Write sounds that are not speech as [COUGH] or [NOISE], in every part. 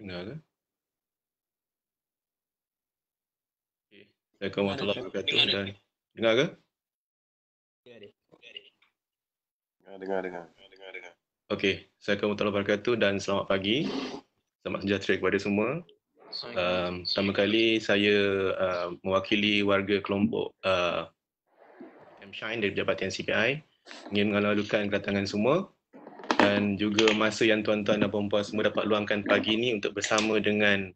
Dengarlah. Assalamualaikum warahmatullahi wabarakatuh dan dengar ke? Dengar dengar dengar. Dengar dengar dengar. Okey, assalamualaikum warahmatullahi wabarakatuh dan selamat pagi. Selamat sejahtera kepada semua. Um, pertama kali saya uh, mewakili warga kelompok uh, M Shine dari Jabatan CPI ingin mengalukan kedatangan semua dan juga masa yang tuan-tuan dan puan-puan semua dapat luangkan pagi ini untuk bersama dengan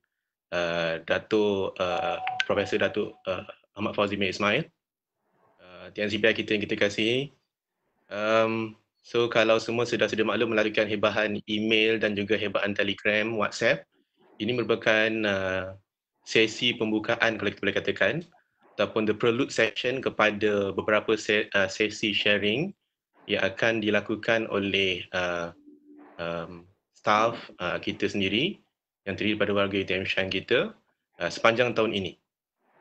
uh, Dato uh, Profesor Dato uh, Ahmad Fauzi bin Ismail uh, TNCPI kita yang kita kasih. Um, so kalau semua sudah sedia maklum melalukan hebahan email dan juga hebahan Telegram, WhatsApp. Ini merupakan uh, sesi pembukaan kalau kita boleh katakan ataupun the prelude session kepada beberapa se- uh, sesi sharing yang akan dilakukan oleh uh, um, staff uh, kita sendiri yang terdiri daripada warga UTM Shine kita uh, sepanjang tahun ini.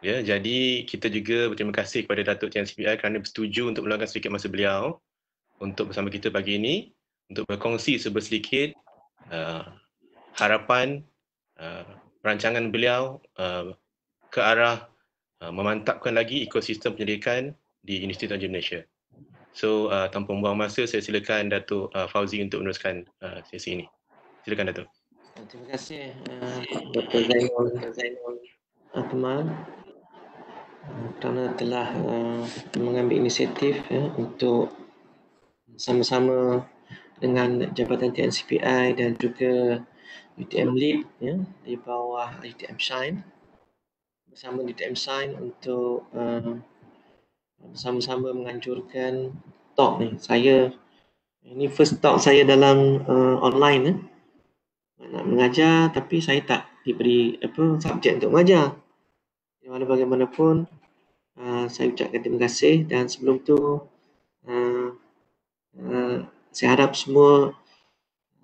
Ya, jadi kita juga berterima kasih kepada Datuk Tian CPI kerana bersetuju untuk meluangkan sedikit masa beliau untuk bersama kita pagi ini untuk berkongsi sebersedikit uh, harapan uh, rancangan beliau uh, ke arah uh, memantapkan lagi ekosistem penyelidikan di Universiti Tanjung Malaysia. So uh, tanpa membuang masa, saya silakan Datuk uh, Fauzi untuk meneruskan uh, sesi ini. Silakan Datuk. Uh, terima kasih uh, Dr. Zainul, Dr. Zainul Akmal uh, kerana telah uh, mengambil inisiatif ya, untuk sama-sama dengan Jabatan TNCPI dan juga UTM Lead ya, di bawah UTM Shine bersama UTM Shine untuk uh, sama-sama menghancurkan talk ni. Saya ini first talk saya dalam uh, online eh. Nak mengajar tapi saya tak diberi apa subjek untuk mengajar. Di mana bagaimanapun uh, saya ucapkan terima kasih dan sebelum tu uh, uh, saya harap semua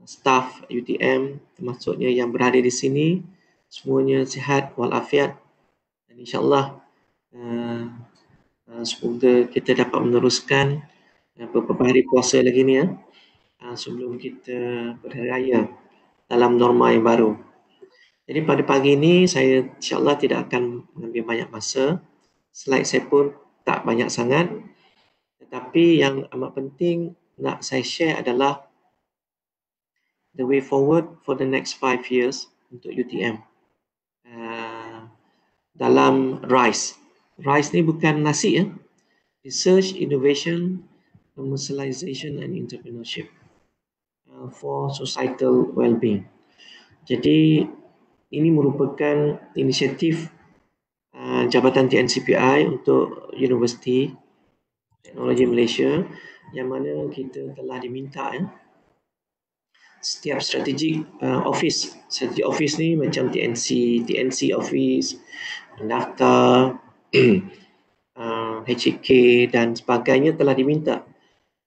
staff UTM termasuknya yang berada di sini semuanya sihat walafiat dan insyaallah Ah, semoga kita dapat meneruskan eh, beberapa hari puasa lagi ni ya ah, sebelum kita berhari dalam norma yang baru. Jadi pada pagi ini saya insyaAllah tidak akan mengambil banyak masa. Slide saya pun tak banyak sangat. Tetapi yang amat penting nak saya share adalah the way forward for the next five years untuk UTM. Uh, ah, dalam RISE, Rice ni bukan nasi ya. Research, Innovation, Commercialization and Entrepreneurship uh, for Societal well-being. Jadi ini merupakan inisiatif uh, Jabatan TNCPI untuk University Teknologi Malaysia yang mana kita telah diminta ya. Setiap strategik uh, office, strategic office ni macam TNC, TNC office, pendaftar, uh, [CLEARS THROAT] ah, HEK dan sebagainya telah diminta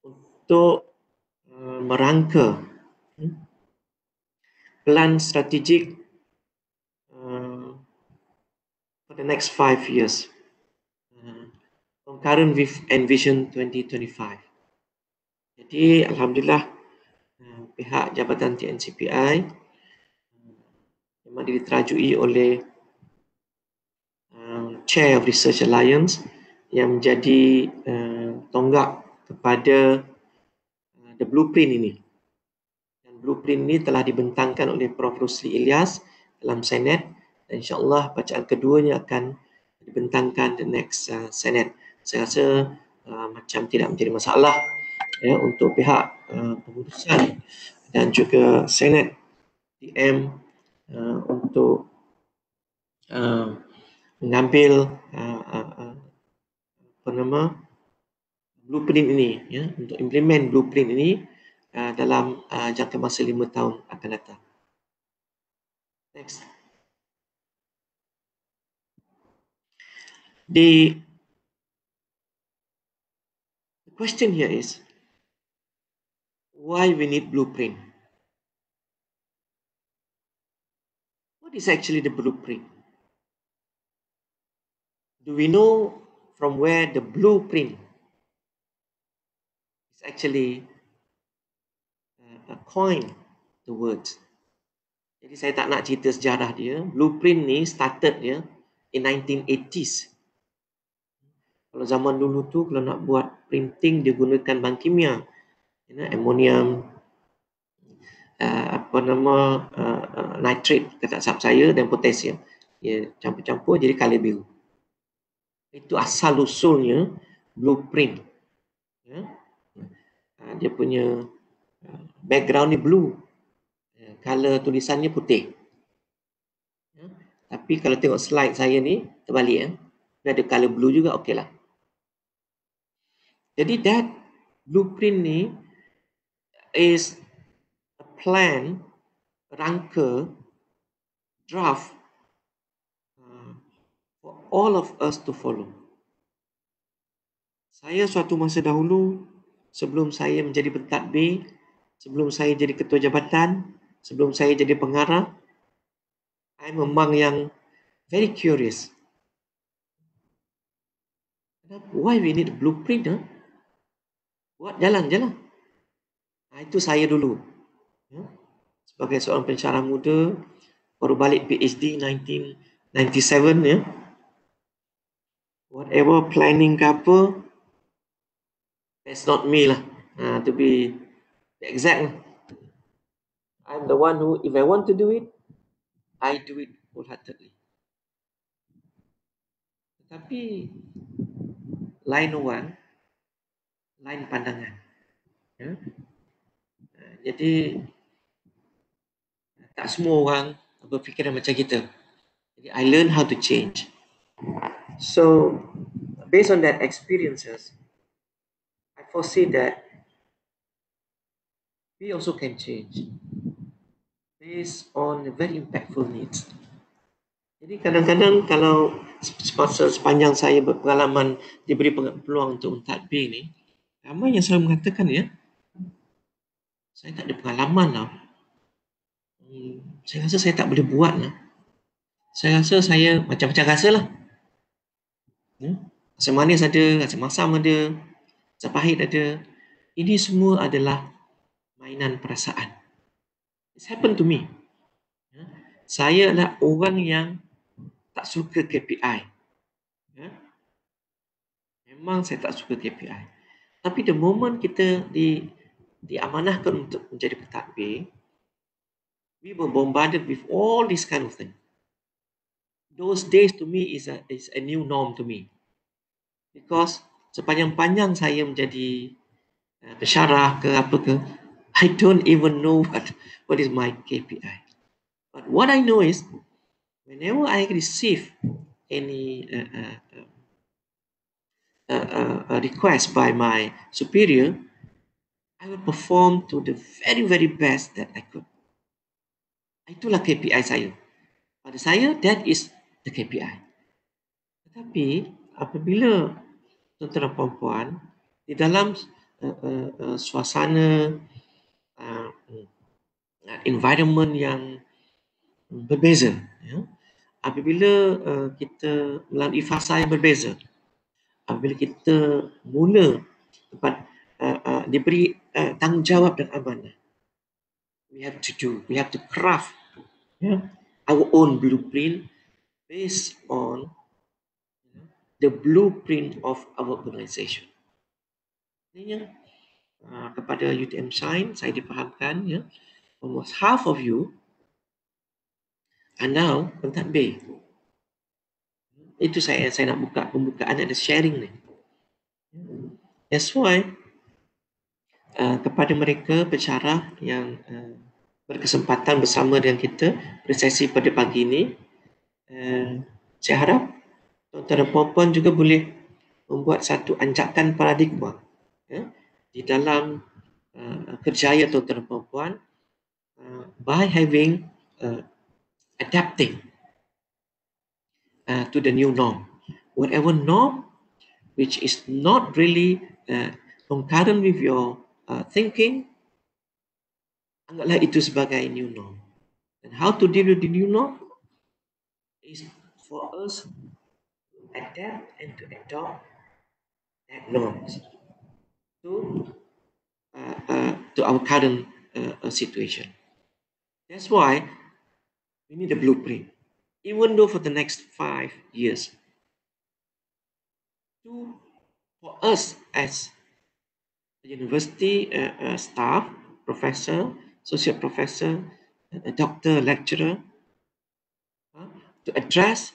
untuk uh, merangka hmm, plan strategik uh, for the next five years uh, concurrent with Envision 2025. Jadi, Alhamdulillah uh, pihak Jabatan TNCPI memang diterajui oleh Chair of Research Alliance yang menjadi uh, tonggak kepada uh, the blueprint ini. Dan blueprint ini telah dibentangkan oleh Prof. Rusli Ilyas dalam Senat. dan insyaAllah bacaan keduanya akan dibentangkan the next uh, eh, Senet. Saya rasa uh, macam tidak menjadi masalah ya, untuk pihak uh, pengurusan dan juga Senat PM uh, untuk mengambil ah, ah, ah, apa nama blueprint ini ya untuk implement blueprint ini dalam jangka masa lima tahun akan datang. Next. The question here is why we need blueprint? What is actually the blueprint? do we know from where the blueprint is actually uh, a coin the word jadi saya tak nak cerita sejarah dia blueprint ni started dia in 1980s kalau zaman dulu tu kalau nak buat printing dia gunakan bahan kimia you know, ammonium uh, apa nama uh, uh, nitrate kata sub saya dan potassium dia campur-campur jadi color biru itu asal usulnya blueprint ya ha, dia punya ha, background ni blue ya, color tulisannya putih ya? tapi kalau tengok slide saya ni terbalik ya dia ada color blue juga okeylah jadi that blueprint ni is a plan rangka draft all of us to follow. Saya suatu masa dahulu, sebelum saya menjadi pentadbir, sebelum saya jadi ketua jabatan, sebelum saya jadi pengarah, I memang yang very curious. Why we need a blueprint? Huh? Buat jalan je lah. Nah, itu saya dulu. Ya? Sebagai seorang pencara muda, baru balik PhD 1997. Ya? whatever planning ke apa that's not me lah uh, to be exact I'm the one who if I want to do it I do it wholeheartedly tapi lain orang lain pandangan ya? uh, jadi tak semua orang berfikiran macam kita jadi I learn how to change So based on that experiences, I foresee that we also can change based on very impactful needs. Jadi kadang-kadang kalau sepanjang saya berpengalaman diberi peluang untuk untuk b ni, ramai yang selalu mengatakan ya, saya tak ada pengalaman lah. Hmm, saya rasa saya tak boleh buat lah. Saya rasa saya macam-macam rasa lah. Ya. Asam manis ada, asam masam ada, asam pahit ada. Ini semua adalah mainan perasaan. It's happened to me. Ya? Saya adalah orang yang tak suka KPI. Ya? Memang saya tak suka KPI. Tapi the moment kita di diamanahkan untuk menjadi pentadbir, we were bombarded with all this kind of thing. Those days to me is a is a new norm to me because sepanjang-panjang saya menjadi pesarah eh, uh, ke apa ke I don't even know what what is my KPI but what I know is whenever I receive any uh, uh, A, a, a request by my superior, I will perform to the very very best that I could. Itulah KPI saya. Pada saya, that is the KPI. Tetapi apabila tuan-tuan dan puan-puan di dalam uh, uh, uh, suasana uh, uh, environment yang berbeza ya apabila uh, kita melalui fasa yang berbeza apabila kita mula tempat uh, uh, diberi uh, tanggungjawab dan amanah we have to do we have to craft yeah. our own blueprint based on the blueprint of our organisation. Ini Ininya uh, kepada UTM sign saya dipahamkan ya almost half of you are now pentadbir. Itu saya saya nak buka pembukaan ada sharing ni. That's why uh, kepada mereka pencara yang uh, berkesempatan bersama dengan kita bersesi pada pagi ini uh, saya harap Dr. perempuan juga boleh membuat satu anjakan paradigma ya, di dalam uh, kerjaya Dr. Popon uh, by having uh, adapting uh, to the new norm. Whatever norm which is not really uh, concurrent with your uh, thinking, anggaplah itu sebagai new norm. And how to deal with the new norm is for us adapt and to adopt that norms to, uh, uh, to our current uh, uh, situation. That's why we need a blueprint. Even though for the next five years, to, for us as university uh, uh, staff, professor, associate professor, a doctor, lecturer, to address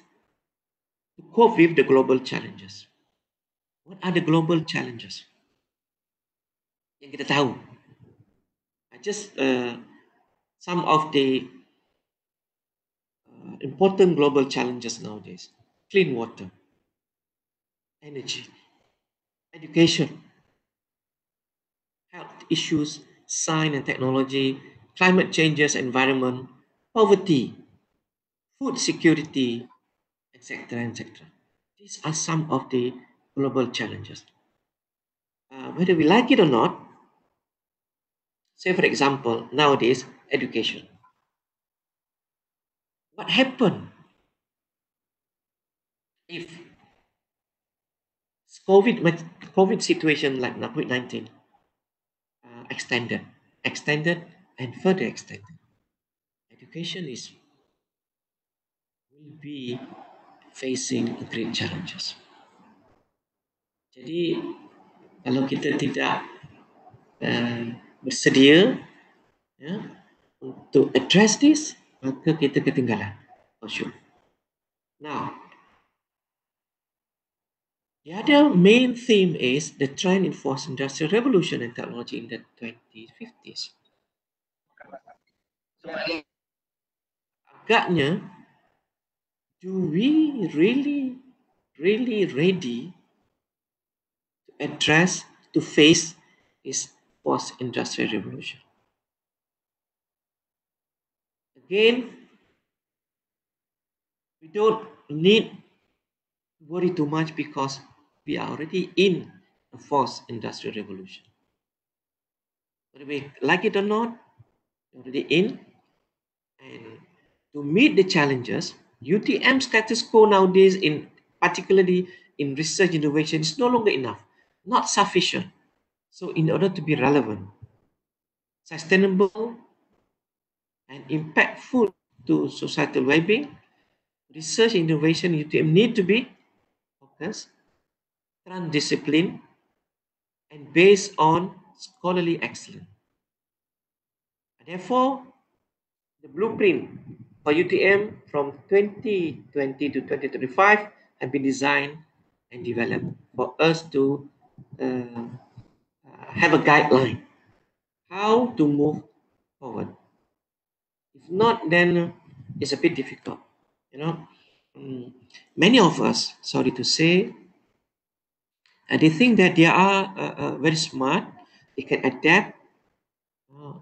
cope with the global challenges. What are the global challenges yang kita tahu? I just uh, some of the uh, important global challenges nowadays: clean water, energy, education, health issues, science and technology, climate changes, environment, poverty, food security, etc., etc. These are some of the global challenges. Uh, whether we like it or not, say for example, nowadays, education. What happened if COVID, COVID situation like COVID-19 uh, extended, extended and further extended? Education is will be facing great challenges. Jadi kalau kita tidak uh, bersedia ya, untuk address this, maka kita ketinggalan. For sure. Now, the other main theme is the trend in fourth industrial revolution and technology in the 2050s. Agaknya, do we really, really ready to address, to face this post-industrial revolution? Again, we don't need to worry too much because we are already in the fourth industrial revolution. Whether we like it or not, already in. And to meet the challenges, UTM status quo nowadays, in particularly in research innovation, is no longer enough, not sufficient. So in order to be relevant, sustainable, and impactful to societal well-being, research innovation UTM need to be focused, transdiscipline, and based on scholarly excellence. Therefore, the blueprint for UTM from 2020 to 2035 have been designed and developed for us to uh, uh, have a guideline how to move forward. If not, then it's a bit difficult. You know, mm, many of us, sorry to say, uh, they think that they are uh, uh, very smart. They can adapt uh,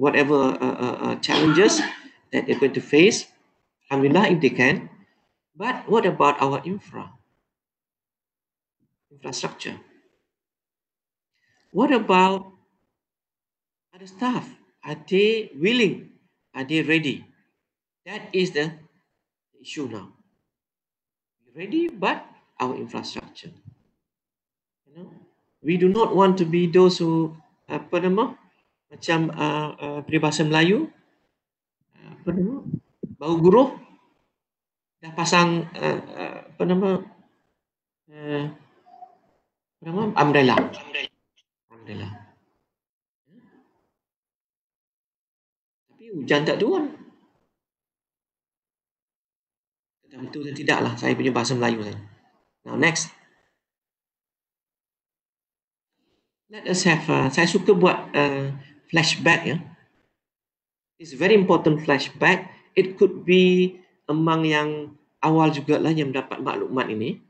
whatever uh, challenges that they're going to face. Alhamdulillah, if they can. But what about our infra? Infrastructure. What about other staff? Are they willing? Are they ready? That is the issue now. Ready, but our infrastructure. You know, we do not want to be those who, apa nama, macam uh, uh, peribahasa Melayu, apa nama bau guru dah pasang eh, eh, apa nama eh, apa nama umbrella umbrella tapi hujan tak turun tak betul dan tidaklah saya punya bahasa Melayu saya. Now next. Let us have, uh, saya suka buat uh, flashback ya. Yeah? is very important flashback. It could be among yang awal juga lah yang mendapat maklumat ini.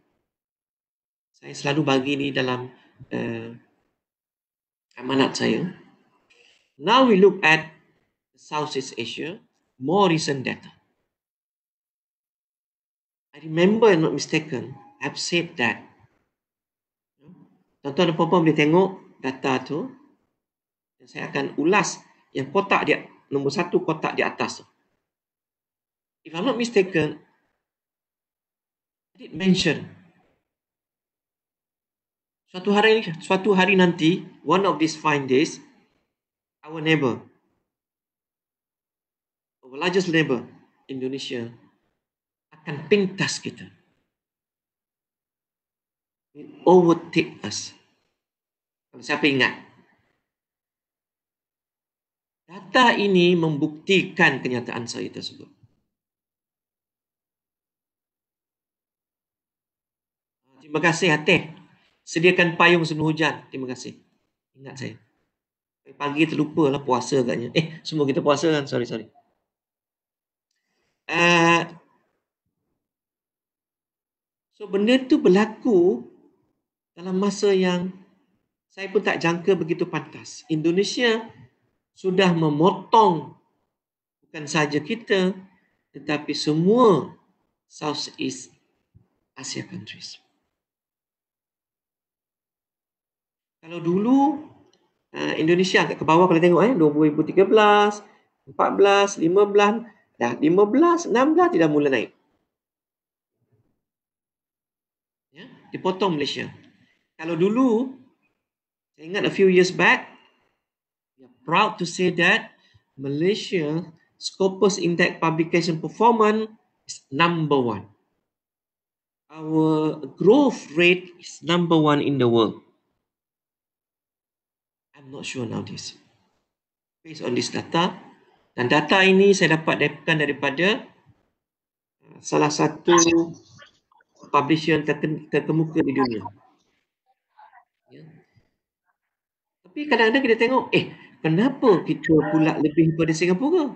Saya selalu bagi ini dalam uh, amanat saya. Now we look at Southeast Asia, more recent data. I remember, not mistaken, I've said that. Tuan-tuan dan puan-puan boleh tengok data tu. Saya akan ulas yang kotak dia nombor satu kotak di atas If I'm not mistaken, I did mention suatu hari suatu hari nanti one of these fine days our neighbor our largest neighbor Indonesia akan pintas kita overtake us kalau siapa ingat Data ini membuktikan kenyataan saya tersebut. Terima kasih hati. Sediakan payung sebelum hujan. Terima kasih. Ingat saya. Pagi, -pagi terlupa lah puasa agaknya. Eh, semua kita puasa kan? Sorry, sorry. Uh, so, benda tu berlaku dalam masa yang saya pun tak jangka begitu pantas. Indonesia sudah memotong bukan saja kita tetapi semua South East Asia countries. Kalau dulu eh, Indonesia agak ke bawah kalau tengok eh 2013, 14, 15 dah 15, 16 tidak mula naik. Ya, dipotong Malaysia. Kalau dulu ingat a few years back 2013 proud to say that Malaysia Scopus Index publication performance is number one. Our growth rate is number one in the world. I'm not sure now this. Based on this data, dan data ini saya dapat dapatkan daripada uh, salah satu publisher yang terkemuka di dunia. Ya. Tapi kadang-kadang kita tengok, eh, kenapa kita pula lebih daripada Singapura?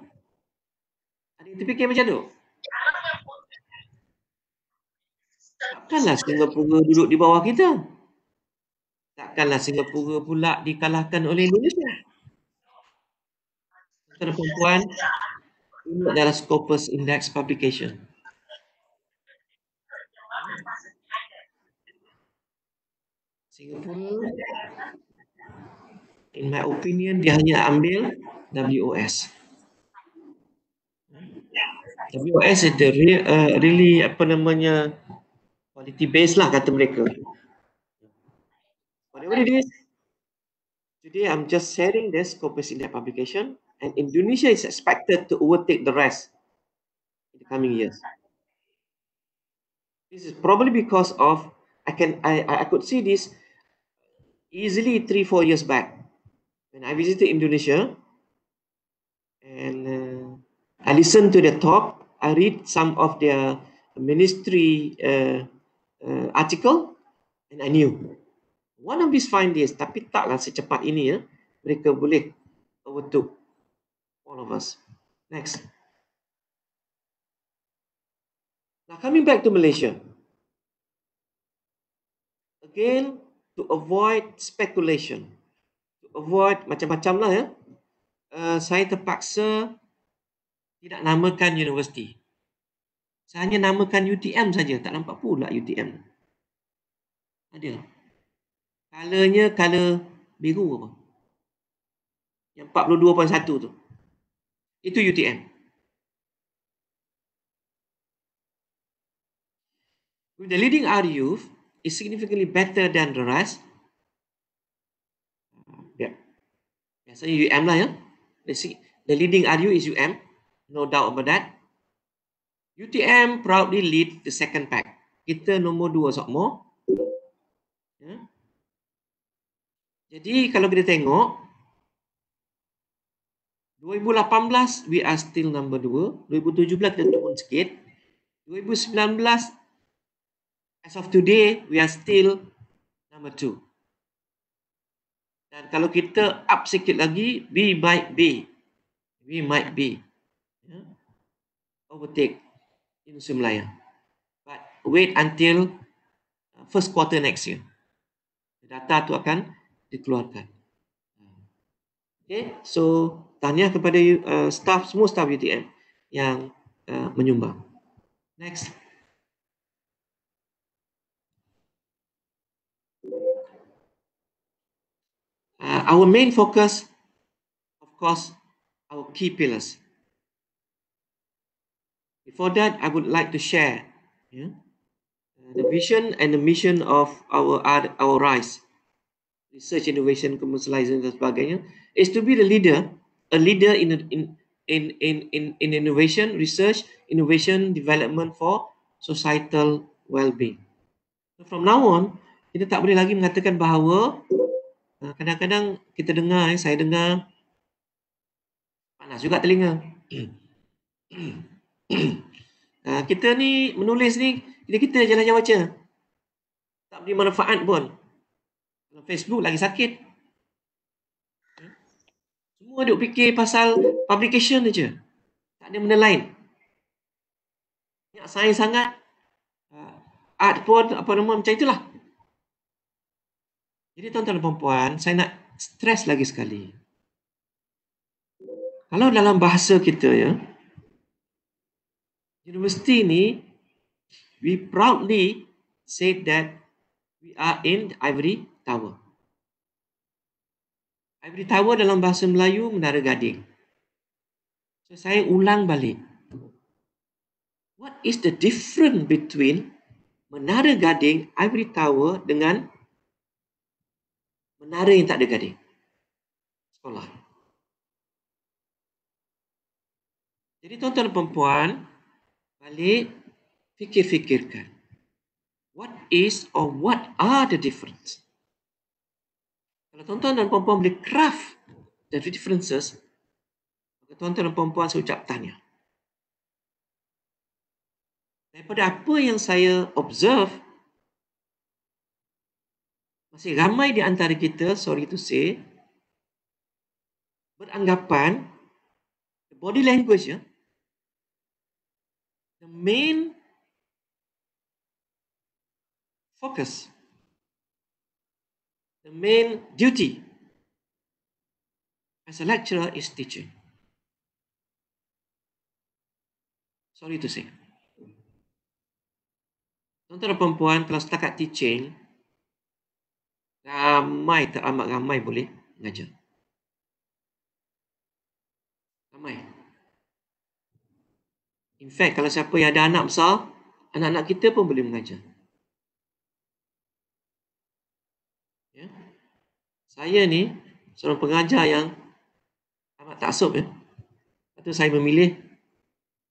Ada yang terfikir macam tu? Takkanlah Singapura duduk di bawah kita. Takkanlah Singapura pula dikalahkan oleh Indonesia. Tuan-tuan perempuan, ini adalah Scopus Index Publication. Singapura In my opinion, dia hanya ambil WOS. WOS itu re, uh, really apa namanya quality base lah kata mereka. Whatever it is, today I'm just sharing this scopus in their publication and Indonesia is expected to overtake the rest in the coming years. This is probably because of I can I I could see this easily three four years back when I visited Indonesia, and uh, I listened to the talk, I read some of their ministry uh, uh, article, and I knew one of these findings. Tapi taklah secepat ini ya, mereka boleh overtook all of us. Next. Now coming back to Malaysia. Again, to avoid speculation avoid macam-macam lah ya. Uh, saya terpaksa tidak namakan universiti. Saya hanya namakan UTM saja. Tak nampak pula UTM. Ada. Kalanya kala biru apa? Yang 42.1 tu. Itu UTM. The leading RUF is significantly better than the rest So Biasanya UM lah ya. The leading RU is UM. No doubt about that. UTM proudly lead the second pack. Kita nombor dua sok mo. Ya. Jadi kalau kita tengok 2018 we are still number 2, 2017 kita turun sikit. 2019 as of today we are still number 2. Dan kalau kita up sikit lagi, we might be. We might be. Yeah. Overtake in Malaya. But wait until uh, first quarter next year. Data tu akan dikeluarkan. Okay, so tanya kepada uh, staff, semua staff UTM yang uh, menyumbang. Next. Uh, our main focus, of course, our key pillars. Before that, I would like to share yeah, uh, the vision and the mission of our, our RISE, research, innovation, commercialization, and sebagainya, is to be the leader, a leader in, in, in, in, in innovation, research, innovation, development for societal well-being. So from now on, kita tak boleh lagi mengatakan bahawa Eh, kadang-kadang kita dengar, eh, saya dengar panas juga telinga. [CLEARS THROAT] Ah, kita ni menulis ni, kita, kita je jalan yang baca. Tak beri manfaat pun. Facebook lagi sakit. Semua duk fikir pasal publication aja. Tak ada benda lain. Banyak sains sangat. Ah, art pun apa nama macam itulah. Jadi tuan-tuan dan puan-puan, saya nak stress lagi sekali. Kalau dalam bahasa kita ya, universiti ni we proudly say that we are in Ivory Tower. Ivory Tower dalam bahasa Melayu Menara Gading. So saya ulang balik. What is the difference between Menara Gading Ivory Tower dengan Menara yang tak ada gading. Sekolah. Jadi tuan-tuan dan perempuan, balik fikir-fikirkan. What is or what are the difference? Kalau tuan-tuan dan perempuan boleh craft the differences, maka tuan-tuan dan perempuan saya ucap tanya. Daripada apa yang saya observe masih ramai di antara kita, sorry to say, beranggapan the body language ya, the main focus, the main duty as a lecturer is teaching. Sorry to say. Tuan-tuan dan perempuan, kalau setakat teaching, ramai teramat ramai boleh mengajar. Ramai. In fact, kalau siapa yang ada anak besar, anak-anak kita pun boleh mengajar. Ya? Saya ni seorang pengajar yang amat taksub. Ya? Lepas saya memilih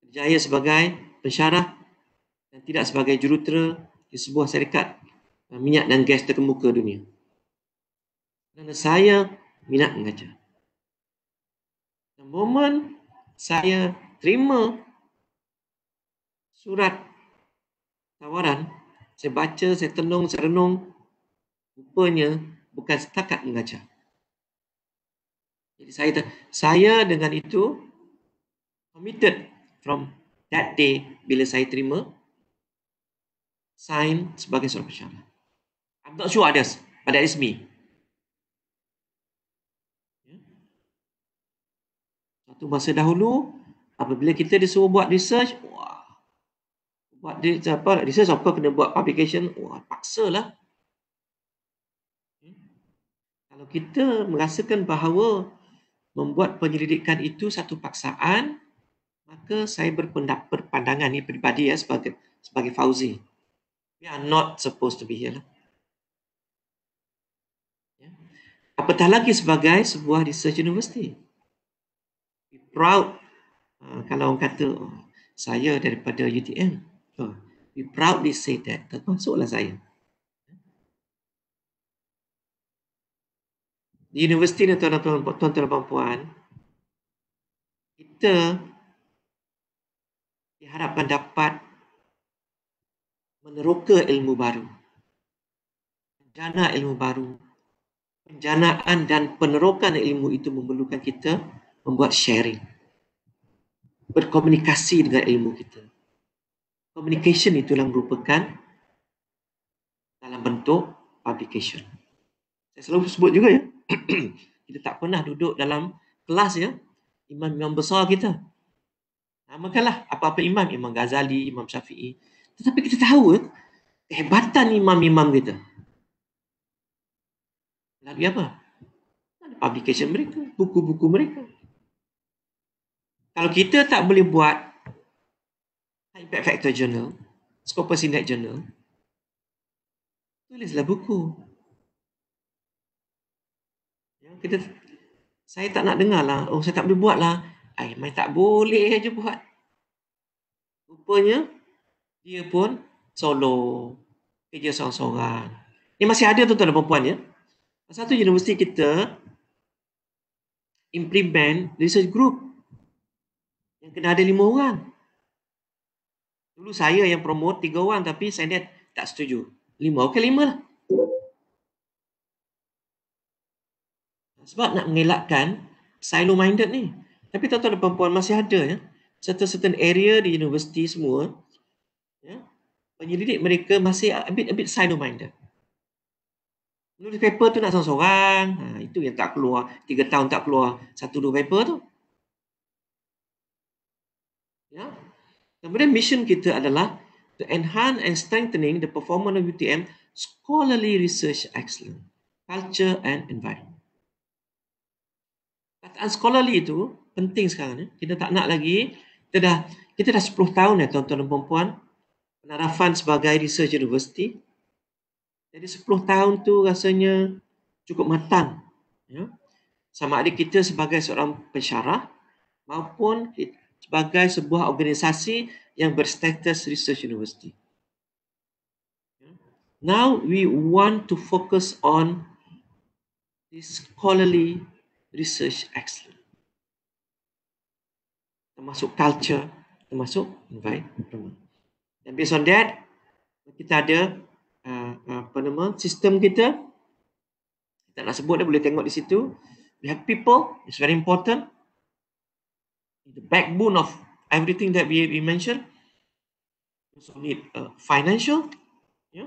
berjaya sebagai pensyarah dan tidak sebagai jurutera di sebuah syarikat uh, minyak dan gas terkemuka dunia kerana saya minat mengajar. The moment saya terima surat tawaran, saya baca, saya tenung, saya renung, rupanya bukan setakat mengajar. Jadi saya saya dengan itu committed from that day bila saya terima sign sebagai seorang pesyarah. I'm not sure others, but that is me. waktu masa dahulu apabila kita disuruh buat research wah buat apa research apa kena buat publication wah paksa lah kalau kita merasakan bahawa membuat penyelidikan itu satu paksaan maka saya berpendapat pandangan ini peribadi ya sebagai sebagai Fauzi we are not supposed to be here lah. Ya. Apatah lagi sebagai sebuah research university proud uh, kalau orang kata oh, saya daripada UTM. So, oh, proud proudly say that. Termasuklah saya. Di universiti ni tuan-tuan dan perempuan, kita diharapkan dapat meneroka ilmu baru. Menjana ilmu baru. Penjanaan dan penerokan ilmu itu memerlukan kita membuat sharing. Berkomunikasi dengan ilmu kita. Communication itulah merupakan dalam bentuk publication. Saya selalu sebut juga ya. [CLEARS THROAT] kita tak pernah duduk dalam kelas ya. Imam imam besar kita. Namakanlah apa-apa imam. Imam Ghazali, Imam Syafi'i. Tetapi kita tahu ya, kehebatan imam-imam kita. Lalu apa? Publication mereka, buku-buku mereka kalau kita tak boleh buat high impact factor journal, Scopus Index Journal, tulislah buku. Yang kita saya tak nak dengar lah. Oh, saya tak boleh buat lah. Ay, main tak boleh aja buat. Rupanya, dia pun solo. Kerja seorang-seorang. Ini masih ada tuan-tuan dan perempuan ya. Satu universiti kita implement research group. Yang kena ada lima orang. Dulu saya yang promote tiga orang tapi saya lihat tak setuju. Lima, okey lima lah. Sebab nak mengelakkan silo minded ni. Tapi tuan-tuan dan perempuan masih ada ya. Certain-certain area di universiti semua ya, penyelidik mereka masih a bit, a bit silo minded. Menulis paper tu nak seorang-seorang. Ha, itu yang tak keluar. Tiga tahun tak keluar satu dua paper tu. Ya. Kemudian mission kita adalah to enhance and strengthening the performance of UTM scholarly research excellence, culture and environment. Kataan scholarly itu penting sekarang ni. Kita tak nak lagi kita dah kita dah 10 tahun ya tuan-tuan dan puan-puan penarafan sebagai research university. Jadi 10 tahun tu rasanya cukup matang. Ya. Sama ada kita sebagai seorang pensyarah maupun kita, sebagai sebuah organisasi yang berstatus research university. Now we want to focus on this scholarly research excellence. Termasuk culture, termasuk environment. And based on that, kita ada uh, apa nama sistem kita. Kita nak sebut dah boleh tengok di situ. We have people, it's very important. the backbone of everything that we, we mentioned. Also need uh, financial, yeah,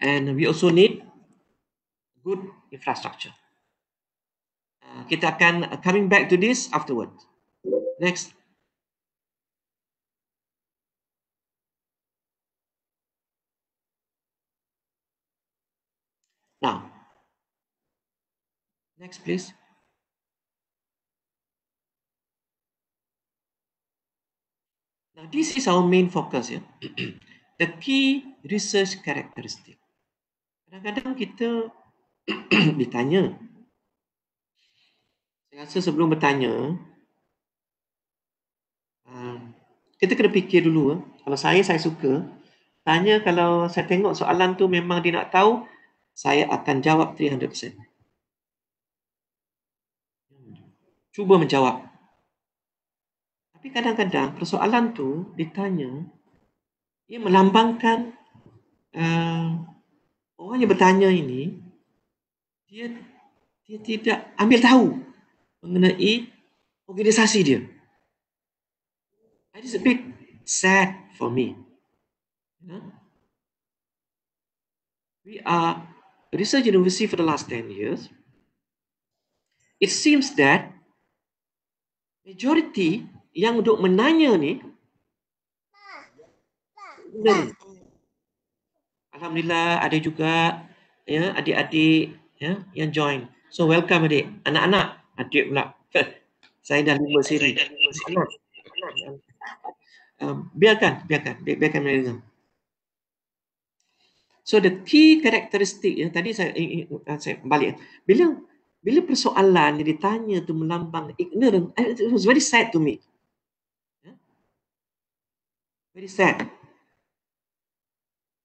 and we also need good infrastructure. Uh, kita akan uh, coming back to this afterward. Next. Now, next please. Now, this is our main focus ya. the key research characteristic. Kadang-kadang kita [CLEARS THROAT] ditanya. Saya rasa sebelum bertanya, um, kita kena fikir dulu. Ya. Kalau saya, saya suka. Tanya kalau saya tengok soalan tu memang dia nak tahu, saya akan jawab 300%. Hmm. Cuba menjawab tapi kadang-kadang persoalan tu ditanya, ia melambangkan uh, orang yang bertanya ini, dia dia tidak ambil tahu mengenai organisasi dia. It's a bit sad for me. Huh? Ya. We are research university for the last 10 years. It seems that majority yang duk menanya ni Alhamdulillah ada juga ya adik-adik ya yang join. So welcome adik. Anak-anak, adik pula. [LAUGHS] Saya dah lima siri. Um, biarkan, biarkan, Bi- biarkan mereka. So the key characteristic yang tadi saya, uh, saya balik. Bila bila persoalan yang ditanya tu melambang ignorant, eh, it was very sad to me very sad.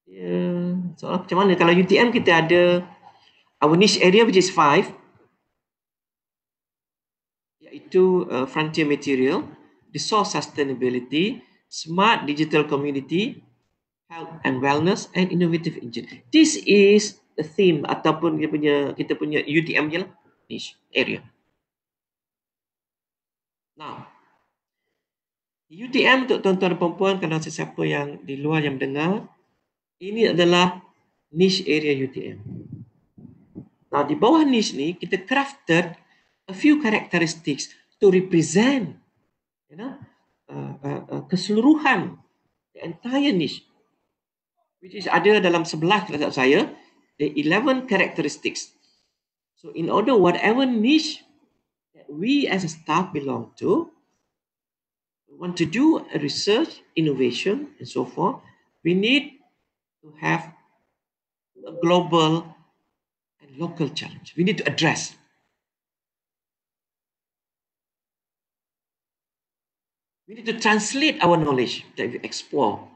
Yeah. So macam mana kalau UTM kita ada our niche area which is 5 iaitu uh, frontier material, resource sustainability, smart digital community, health and wellness and innovative engine. This is the theme ataupun kita punya kita punya UTM je lah niche area. Now, UTM untuk tuan-tuan dan perempuan kalau sesiapa yang di luar yang mendengar ini adalah niche area UTM. Nah di bawah niche ni kita crafted a few characteristics to represent you know, uh, uh, uh, keseluruhan the entire niche which is ada dalam sebelah kata saya the 11 characteristics. So in order whatever niche that we as a staff belong to want to do a research, innovation, and so forth, we need to have a global and local challenge. We need to address. We need to translate our knowledge that we explore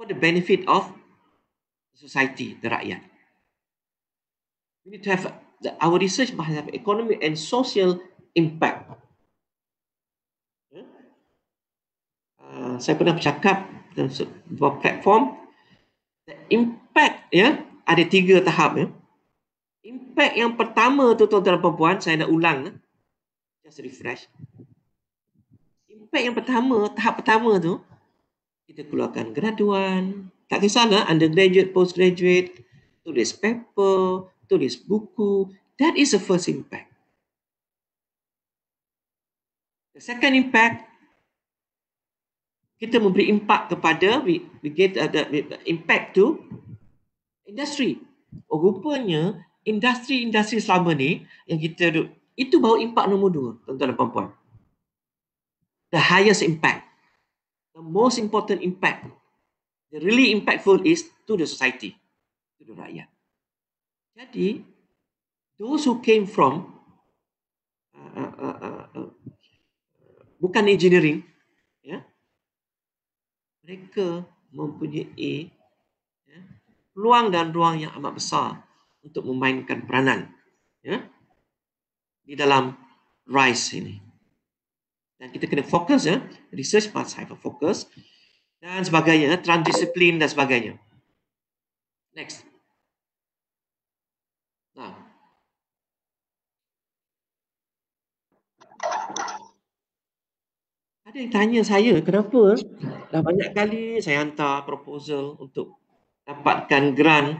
for the benefit of society, the rakyat. We need to have the, our research must have economic and social impact Ah, saya pernah bercakap sebuah platform The impact ya ada tiga tahap ya impact yang pertama tu tuan-tuan perempuan saya nak ulang ya. just refresh impact yang pertama tahap pertama tu kita keluarkan graduan tak kisahlah undergraduate postgraduate tulis paper tulis buku that is the first impact the second impact kita memberi impak kepada we, get ada uh, impact to industri. Oh, rupanya industri-industri selama ni yang kita duk, itu bawa impak nombor dua, tuan-tuan dan puan-puan. The highest impact. The most important impact. The really impactful is to the society. To the rakyat. Jadi, those who came from uh, uh, uh, uh, uh bukan engineering, mereka mempunyai ya, peluang dan ruang yang amat besar untuk memainkan peranan ya, di dalam RISE ini. Dan kita kena fokus ya, research must have a focus dan sebagainya, transdisiplin dan sebagainya. Next. Now. Ada yang tanya saya kenapa eh? dah banyak kali saya hantar proposal untuk dapatkan grant.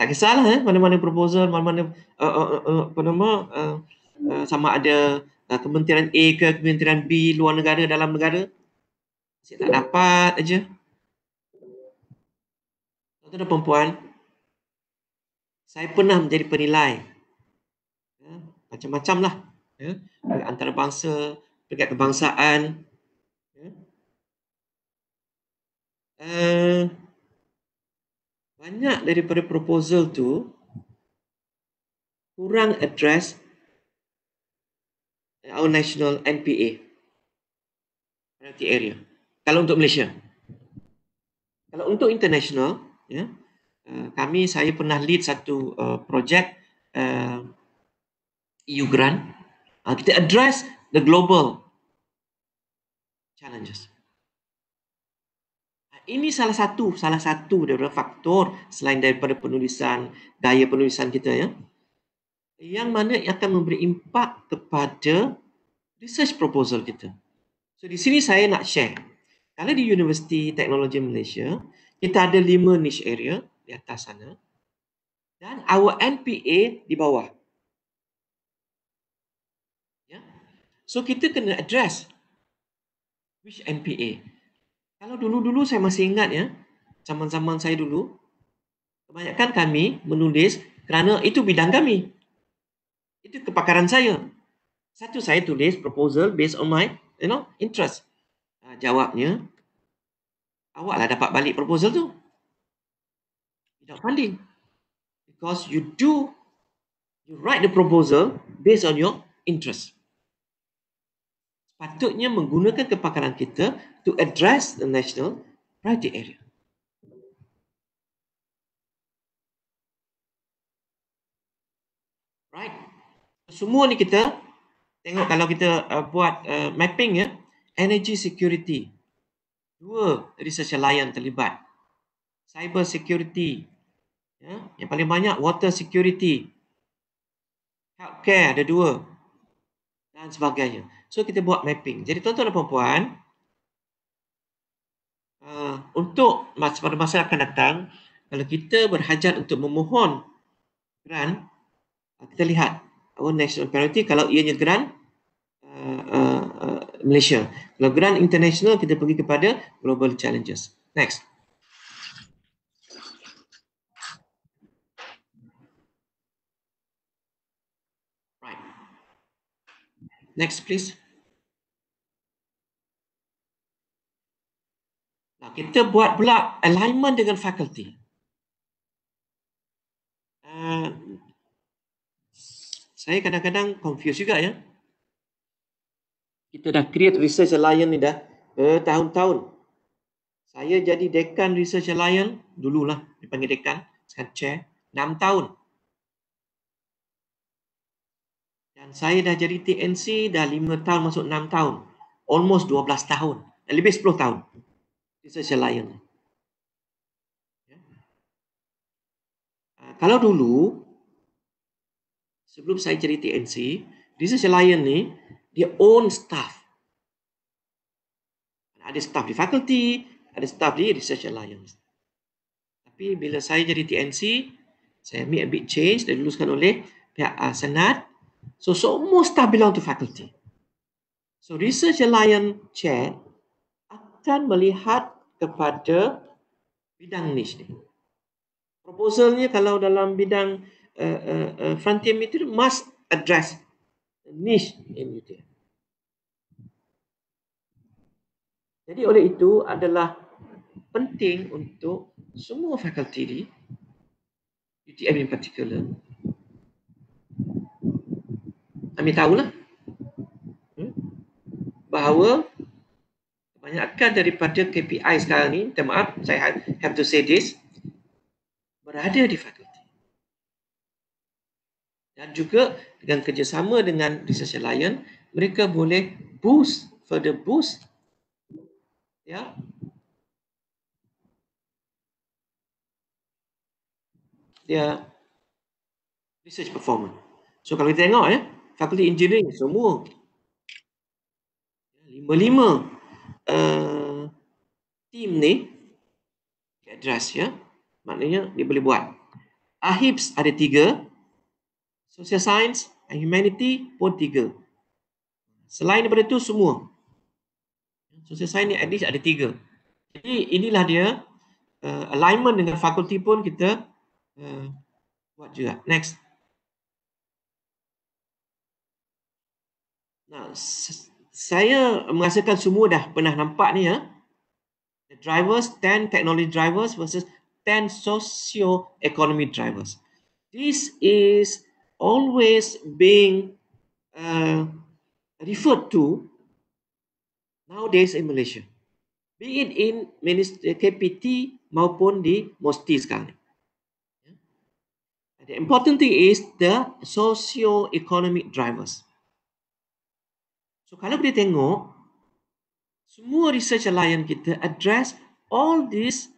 Tak kisahlah eh, mana-mana proposal, mana-mana uh, uh, uh, apa nama uh, uh, sama ada uh, kementerian A ke kementerian B luar negara dalam negara. Saya tak dapat aja. Tuan-tuan dan perempuan, saya pernah menjadi penilai ya, macam-macam lah ya, antarabangsa, peringkat kebangsaan, Eh, banyak daripada proposal tu kurang address our national NPA priority area kalau untuk Malaysia kalau untuk international ya yeah, uh, kami saya pernah lead satu uh, projek uh, eh, EU grant uh, kita address the global challenges ini salah satu salah satu daripada faktor selain daripada penulisan daya penulisan kita ya yang mana akan memberi impak kepada research proposal kita. So di sini saya nak share. Kalau di Universiti Teknologi Malaysia, kita ada lima niche area di atas sana dan our NPA di bawah. Ya. So kita kena address which NPA. Kalau dulu-dulu saya masih ingat ya, zaman-zaman saya dulu, kebanyakan kami menulis kerana itu bidang kami. Itu kepakaran saya. Satu saya tulis proposal based on my you know interest. Uh, jawabnya, awaklah dapat balik proposal tu. without funding. Because you do, you write the proposal based on your interest. Patutnya menggunakan kepakaran kita to address the national priority area. Right? Semua ni kita tengok kalau kita uh, buat uh, mapping ya, energy security. Dua research alliance terlibat. Cyber security. Ya, yang paling banyak water security. Healthcare ada dua. Dan sebagainya. So kita buat mapping. Jadi tuan-tuan dan puan-puan, Ah, untuk masa pada masa akan datang kalau kita berhajat untuk memohon grant uh, kita lihat our national priority kalau ianya grant uh, uh, Malaysia. Kalau grant international kita pergi kepada global challenges. Next. Next please. kita buat pula alignment dengan faculty. Uh, saya kadang-kadang confused juga ya. Kita dah create research alliance ni dah bertahun-tahun. Saya jadi dekan research alliance dululah dipanggil dekan, sekarang chair, 6 tahun. Dan saya dah jadi TNC dah 5 tahun masuk 6 tahun. Almost 12 tahun. Lebih 10 tahun di sisi lain. Ya. Nah, kalau dulu, sebelum saya jadi TNC, di sisi lain ni dia own staff. Ada staff di faculty, ada staff di research alliance. Tapi bila saya jadi TNC, saya make a big change dan diluluskan oleh pihak uh, senat. So, so most staff belong to faculty. So, research alliance chair akan melihat kepada bidang niche ni. Proposalnya kalau dalam bidang uh, eh, uh, eh, uh, eh, frontier material must address niche in material. Jadi oleh itu adalah penting untuk semua fakulti di UTM in particular. Kami tahulah hmm, bahawa kebanyakan daripada KPI sekarang ni, minta maaf, saya ha- have to say this, berada di fakulti. Dan juga dengan kerjasama dengan Research Alliance, mereka boleh boost, further boost ya, dia research performance. So kalau kita tengok ya, fakulti engineering semua lima-lima Tim eh, team ni address ya maknanya dia boleh buat ahips ada tiga social science and humanity pun tiga selain daripada itu semua social science ni at least ada tiga jadi inilah dia uh, alignment dengan fakulti pun kita uh, buat juga next nah saya merasakan semua dah pernah nampak ni ya. The drivers, 10 technology drivers versus 10 socio-economy drivers. This is always being uh, referred to nowadays in Malaysia. Be it in Minister KPT maupun di MOSTI sekarang ni. The important thing is the socio-economic drivers. So kalau kita tengok semua research alliance kita address all these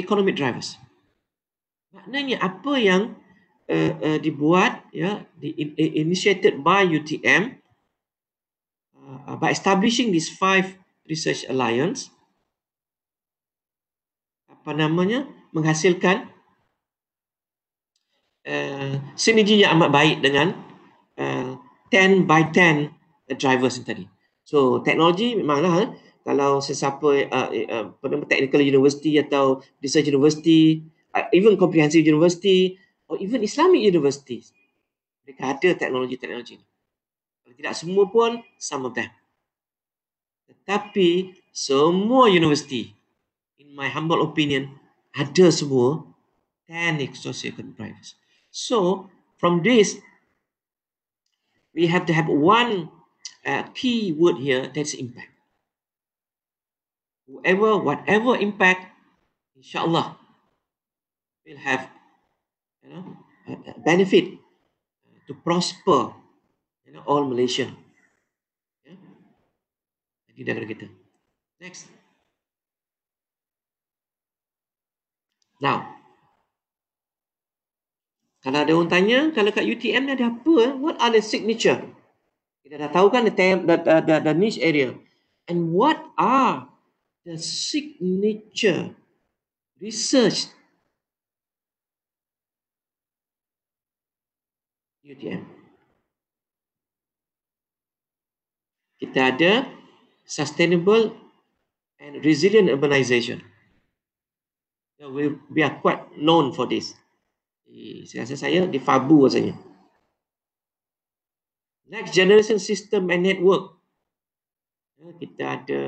economic drivers. Maknanya apa yang uh, uh, dibuat ya yeah, di, eh, initiated by UTM uh, by establishing these five research alliance apa namanya menghasilkan uh, sinergi yang amat baik dengan 10 by 10 driver sendiri. So teknologi memanglah eh? kalau sesiapa uh, uh, technical university atau research university, uh, even comprehensive university or even Islamic universities, mereka ada teknologi-teknologi ni. Kalau tidak semua pun, some of them. Tetapi semua university, in my humble opinion, ada semua 10 exclusive drivers. So, from this, we have to have one uh, key word here that's impact. Whoever, whatever impact, inshallah, will have you know, a benefit uh, to prosper you know, all Malaysia. Ya. Next. Now, Kalau ada orang tanya, kalau kat UTM ni ada apa? Eh? What are the signature? Kita dah tahu kan the, temp, the, the, the, the niche area. And what are the signature research UTM? Kita ada sustainable and resilient urbanization. We, we are quite known for this saya rasa saya di fabu rasanya. Next generation system and network. Ya, kita ada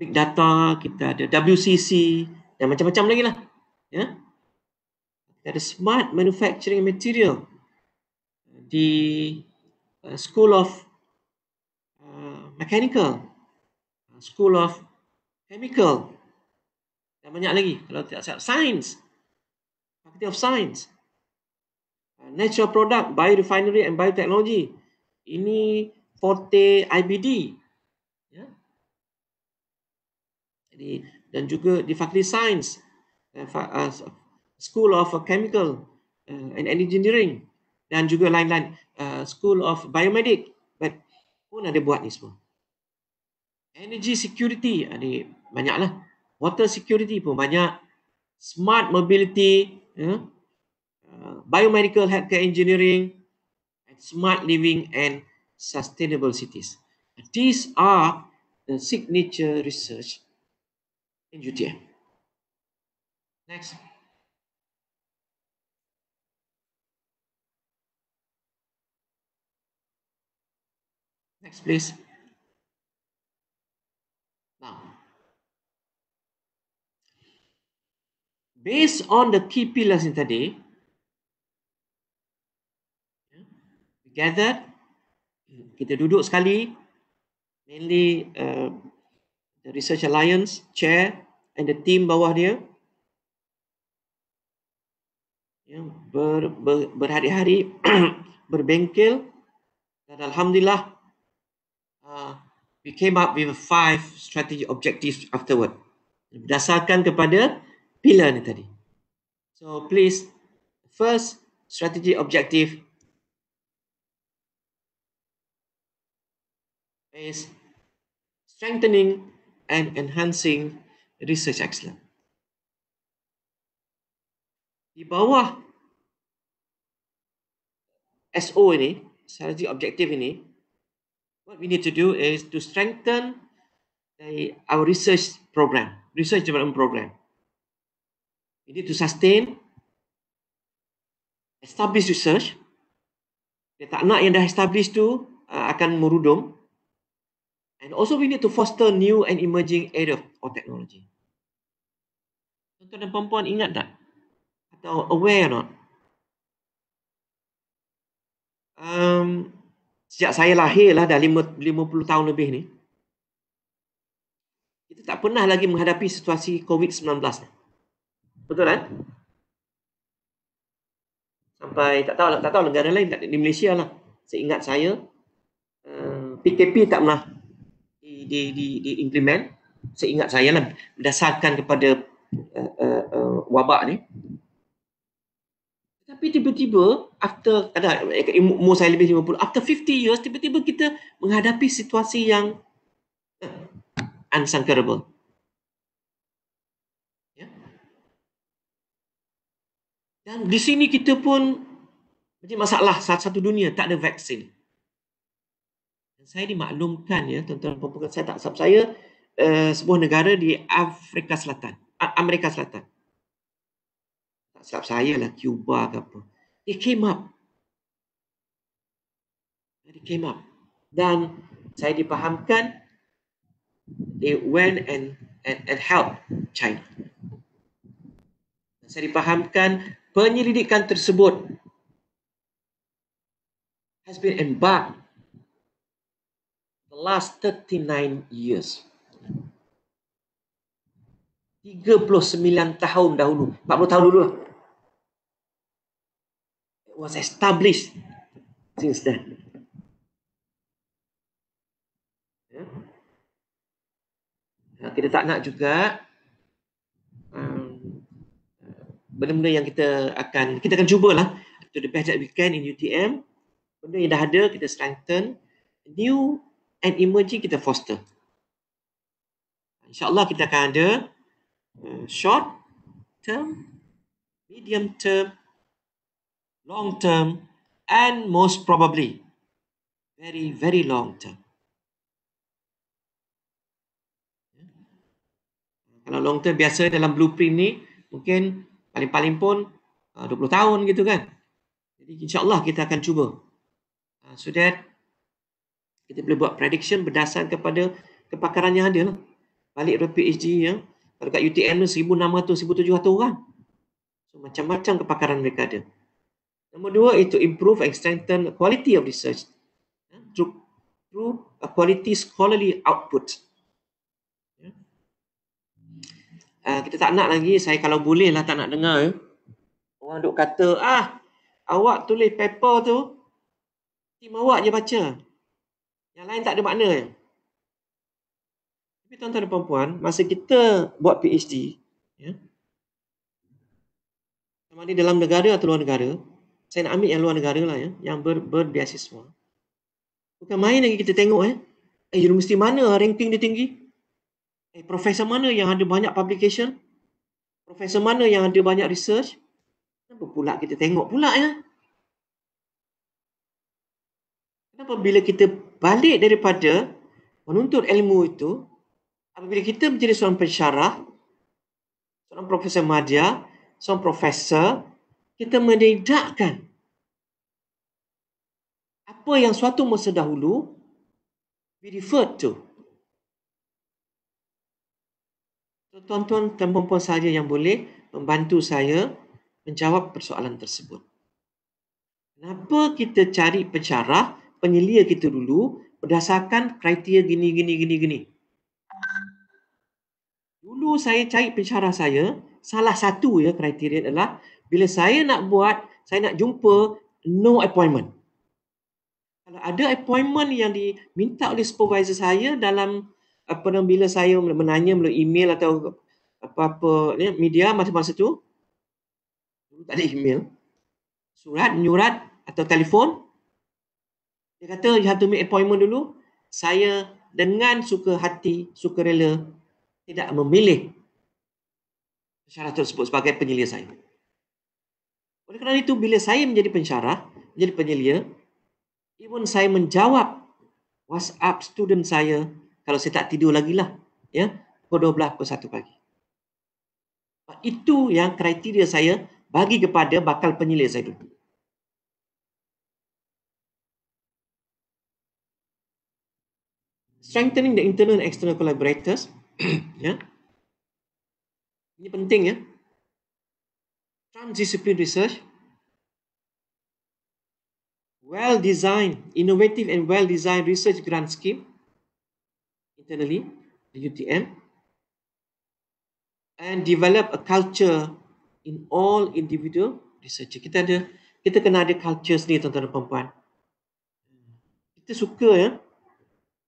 big data, kita ada WCC dan macam-macam lagi lah. Ya. Kita ada smart manufacturing material di uh, School of uh, Mechanical, School of Chemical dan banyak lagi kalau tidak Science. Faculty of Science. Uh, Natural Product, Biorefinery and Biotechnology. Ini Forte IBD. Ya. Jadi, dan juga di Faculty of Science, uh, uh, School of Chemical and Engineering dan juga lain-lain School of Biomedic But pun ada buat ni semua. Energy Security, ada banyaklah. Water Security pun banyak. Smart Mobility, Ya, uh, biomedical healthcare engineering, and smart living and sustainable cities. These are the signature research in UTM. Next. Next, please. based on the key pillars in tadi we gathered kita duduk sekali mainly uh, the research alliance chair and the team bawah dia yang ber, ber, berhari-hari [CLEARS THROAT] berbengkel dan alhamdulillah uh, we came up with five strategy objectives afterward berdasarkan kepada tadi, So please, first strategy objective is strengthening and enhancing research excellence. Di bawah SO ini, strategy objective ini, what we need to do is to strengthen the, our research program, research development program. We need to sustain, establish research. Kita tak nak yang dah establish tu uh, akan merudum. And also we need to foster new and emerging area of technology. Tuan-tuan dan perempuan ingat tak? Atau aware not? Um, sejak saya lahir lah dah lima puluh tahun lebih ni, kita tak pernah lagi menghadapi situasi COVID-19 ni. Betul kan? Sampai tak tahu lah, tak tahu lah negara lain di Malaysia lah. Seingat saya uh, eh, PKP tak pernah di, di, di, di implement. Seingat saya lah berdasarkan kepada uh, uh, uh, wabak ni. Tapi tiba-tiba after ada umur saya lebih 50, after 50 years tiba-tiba kita menghadapi situasi yang uh, unsuccessful. Dan di sini kita pun macam masalah satu dunia tak ada vaksin. Dan saya dimaklumkan ya tentang tuan saya tak sabar saya uh, sebuah negara di Afrika Selatan, Amerika Selatan. Tak sebab saya lah Cuba ke apa. they came up. they came up. Dan saya dipahamkan they went and and, and help China. Saya dipahamkan penyelidikan tersebut has been embarked the last 39 years. 39 tahun dahulu, 40 tahun dulu. lah. was established since then. Ya. Ya, kita tak nak juga benda-benda yang kita akan kita akan cubalah to the best that we can in UTM benda yang dah ada kita strengthen new and emerging kita foster insyaallah kita akan ada uh, short term medium term long term and most probably very very long term kalau long term biasa dalam blueprint ni mungkin paling-paling pun uh, 20 tahun gitu kan. Jadi insyaAllah kita akan cuba. Uh, so that kita boleh buat prediction berdasarkan kepada kepakaran yang ada lah. Balik dari PhD yang kalau kat UTM ni 1,600, 1,700 orang. macam-macam kepakaran mereka ada. Nombor dua itu improve and strengthen quality of research. Uh, through, through a quality scholarly output. Ah, kita tak nak lagi saya kalau boleh lah tak nak dengar ya. Orang duk kata ah awak tulis paper tu tim awak je baca. Yang lain tak ada makna ya. Tapi tuan-tuan dan puan masa kita buat PhD ya. Sama ada dalam negara atau luar negara, saya nak ambil yang luar negara lah ya, yang ber, berbiasiswa. Bukan main lagi kita tengok ya. Eh, universiti mana ranking dia tinggi? Eh, profesor mana yang ada banyak publication? Profesor mana yang ada banyak research? Kenapa pula kita tengok pula ya? Kenapa bila kita balik daripada menuntut ilmu itu, apabila kita menjadi seorang pensyarah, seorang profesor madya, seorang profesor, kita menedakkan apa yang suatu masa dahulu be referred to. tuan-tuan dan perempuan saya yang boleh membantu saya menjawab persoalan tersebut. Kenapa kita cari pencarah, penyelia kita dulu berdasarkan kriteria gini, gini, gini, gini? Dulu saya cari pencarah saya, salah satu ya kriteria adalah bila saya nak buat, saya nak jumpa no appointment. Kalau ada appointment yang diminta oleh supervisor saya dalam apa nama bila saya menanya melalui email atau apa-apa ya, media masa-masa tu tak ada email surat, nyurat atau telefon dia kata you have to make appointment dulu saya dengan suka hati, suka rela tidak memilih syarat tersebut sebagai penyelia saya oleh kerana itu bila saya menjadi pensyarah menjadi penyelia even saya menjawab whatsapp student saya kalau saya tak tidur lagi lah. Ya, pukul 12, pukul 1 pagi. Itu yang kriteria saya bagi kepada bakal penyelia saya dulu. Strengthening the internal and external collaborators. [CLEARS THROAT] ya. Ini penting ya. Transdisciplinary research. Well-designed, innovative and well-designed research grant scheme internally, the UTM, and develop a culture in all individual researcher. Kita ada, kita kena ada culture sendiri, tuan-tuan dan perempuan. Kita suka ya,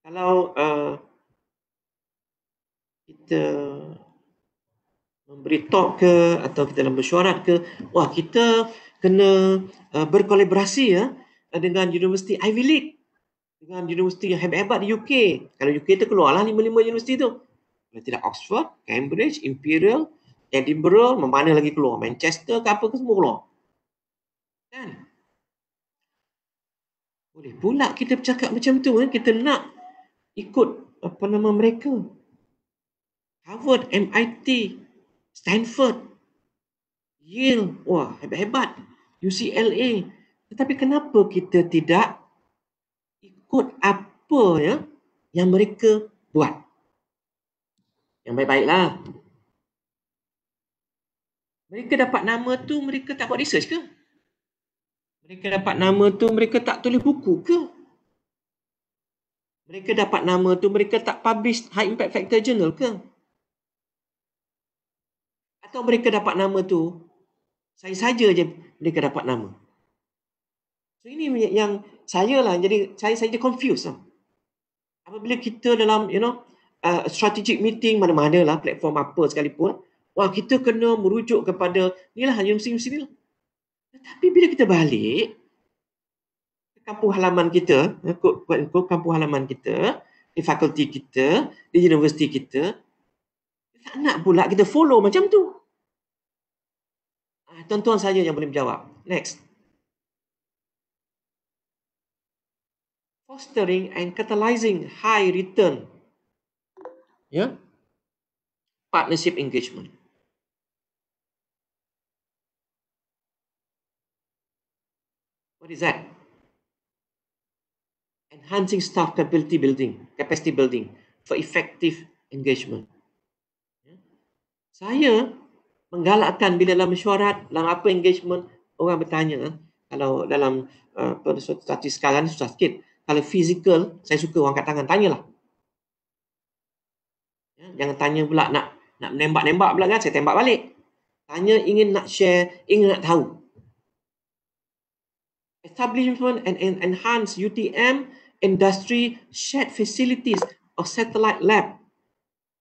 kalau uh, kita memberi talk ke atau kita dalam mesyuarat ke, wah kita kena uh, berkolaborasi ya dengan Universiti Ivy League dengan universiti yang hebat-hebat di UK. Kalau UK tu keluarlah lima-lima universiti tu. Kalau tidak Oxford, Cambridge, Imperial, Edinburgh, mana lagi keluar? Manchester ke apa ke semua keluar. Kan? Boleh pula kita bercakap macam tu. kan Kita nak ikut apa nama mereka. Harvard, MIT, Stanford, Yale. Wah, hebat-hebat. UCLA. Tetapi kenapa kita tidak ikut apa ya yang mereka buat. Yang baik-baiklah. Mereka dapat nama tu mereka tak buat research ke? Mereka dapat nama tu mereka tak tulis buku ke? Mereka dapat nama tu mereka tak publish high impact factor journal ke? Atau mereka dapat nama tu saya saja je mereka dapat nama. So ini yang saya lah jadi saya saya jadi confused lah. Apabila kita dalam you know uh, strategic meeting mana-mana lah platform apa sekalipun, wah kita kena merujuk kepada ni lah yang sini sini lah. Tapi bila kita balik ke kampung halaman kita, eh, ke kampung halaman kita, di fakulti kita, di universiti kita, tak nak pula kita follow macam tu. Ah, tuan-tuan saja yang boleh menjawab. Next. fostering and catalyzing high return yeah partnership engagement what is that enhancing staff capability building capacity building for effective engagement yeah. saya menggalakkan bila dalam mesyuarat dalam apa engagement orang bertanya kalau dalam uh, situasi sekarang ni susah sikit kalau fizikal saya suka orang angkat tangan tanyalah ya, jangan tanya pula nak nak menembak-nembak pula kan saya tembak balik tanya ingin nak share ingin nak tahu establishment and, enhance UTM industry shared facilities of satellite lab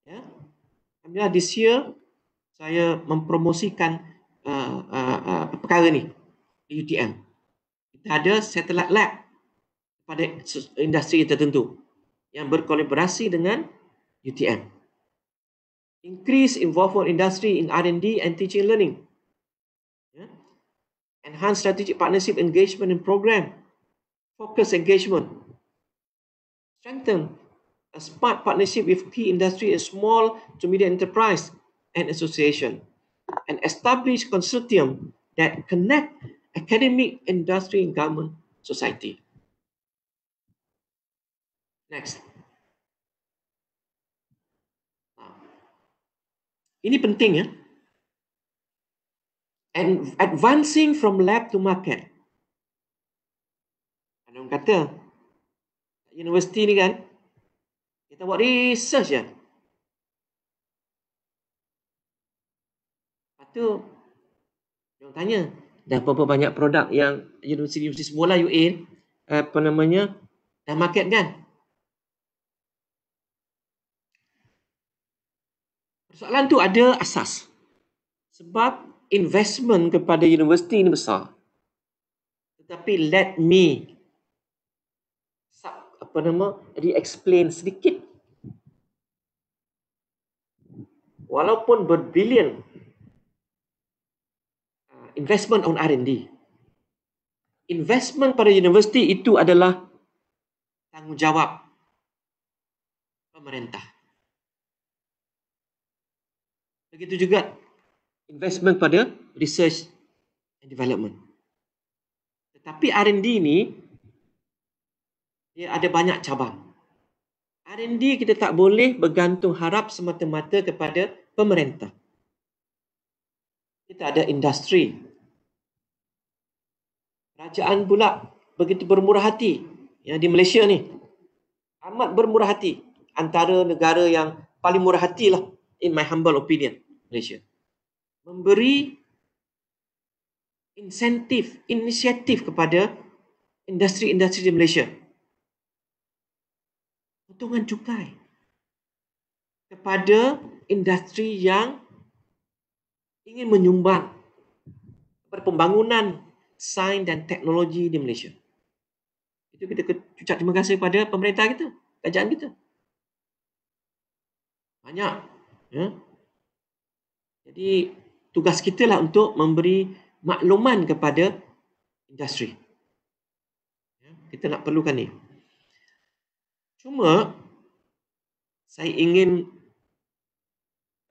ya alhamdulillah this year saya mempromosikan uh, uh, uh, perkara ni UTM kita ada satellite lab pada industri tertentu yang berkolaborasi dengan UTM. Increase involvement industry in R&D and teaching learning. Yeah. Enhance strategic partnership engagement and program. Focus engagement. Strengthen a smart partnership with key industry and small to medium enterprise and association. And establish consortium that connect academic, industry, and government society. Next. Ah. Ini penting ya. And advancing from lab to market. Ada orang kata, universiti ni kan, kita buat research ya. Lepas tu, dia orang tanya, dah berapa banyak produk yang universiti-universiti semualah UA, apa namanya, dah market kan? Soalan tu ada asas. Sebab investment kepada universiti ini besar. Tetapi let me apa nama re-explain sedikit. Walaupun berbilion uh, investment on R&D. Investment pada universiti itu adalah tanggungjawab pemerintah. Begitu juga investment pada research and development. Tetapi R&D ni dia ada banyak cabang. R&D kita tak boleh bergantung harap semata-mata kepada pemerintah. Kita ada industri. Kerajaan pula begitu bermurah hati yang di Malaysia ni. Amat bermurah hati. Antara negara yang paling murah hati lah in my humble opinion, Malaysia memberi insentif, inisiatif kepada industri-industri di Malaysia. Potongan cukai kepada industri yang ingin menyumbang kepada pembangunan sains dan teknologi di Malaysia. Itu kita ucap terima kasih kepada pemerintah kita, kerajaan kita. Banyak Ya? Jadi tugas kita lah untuk memberi makluman kepada industri. Ya? Kita nak perlukan ni. Cuma saya ingin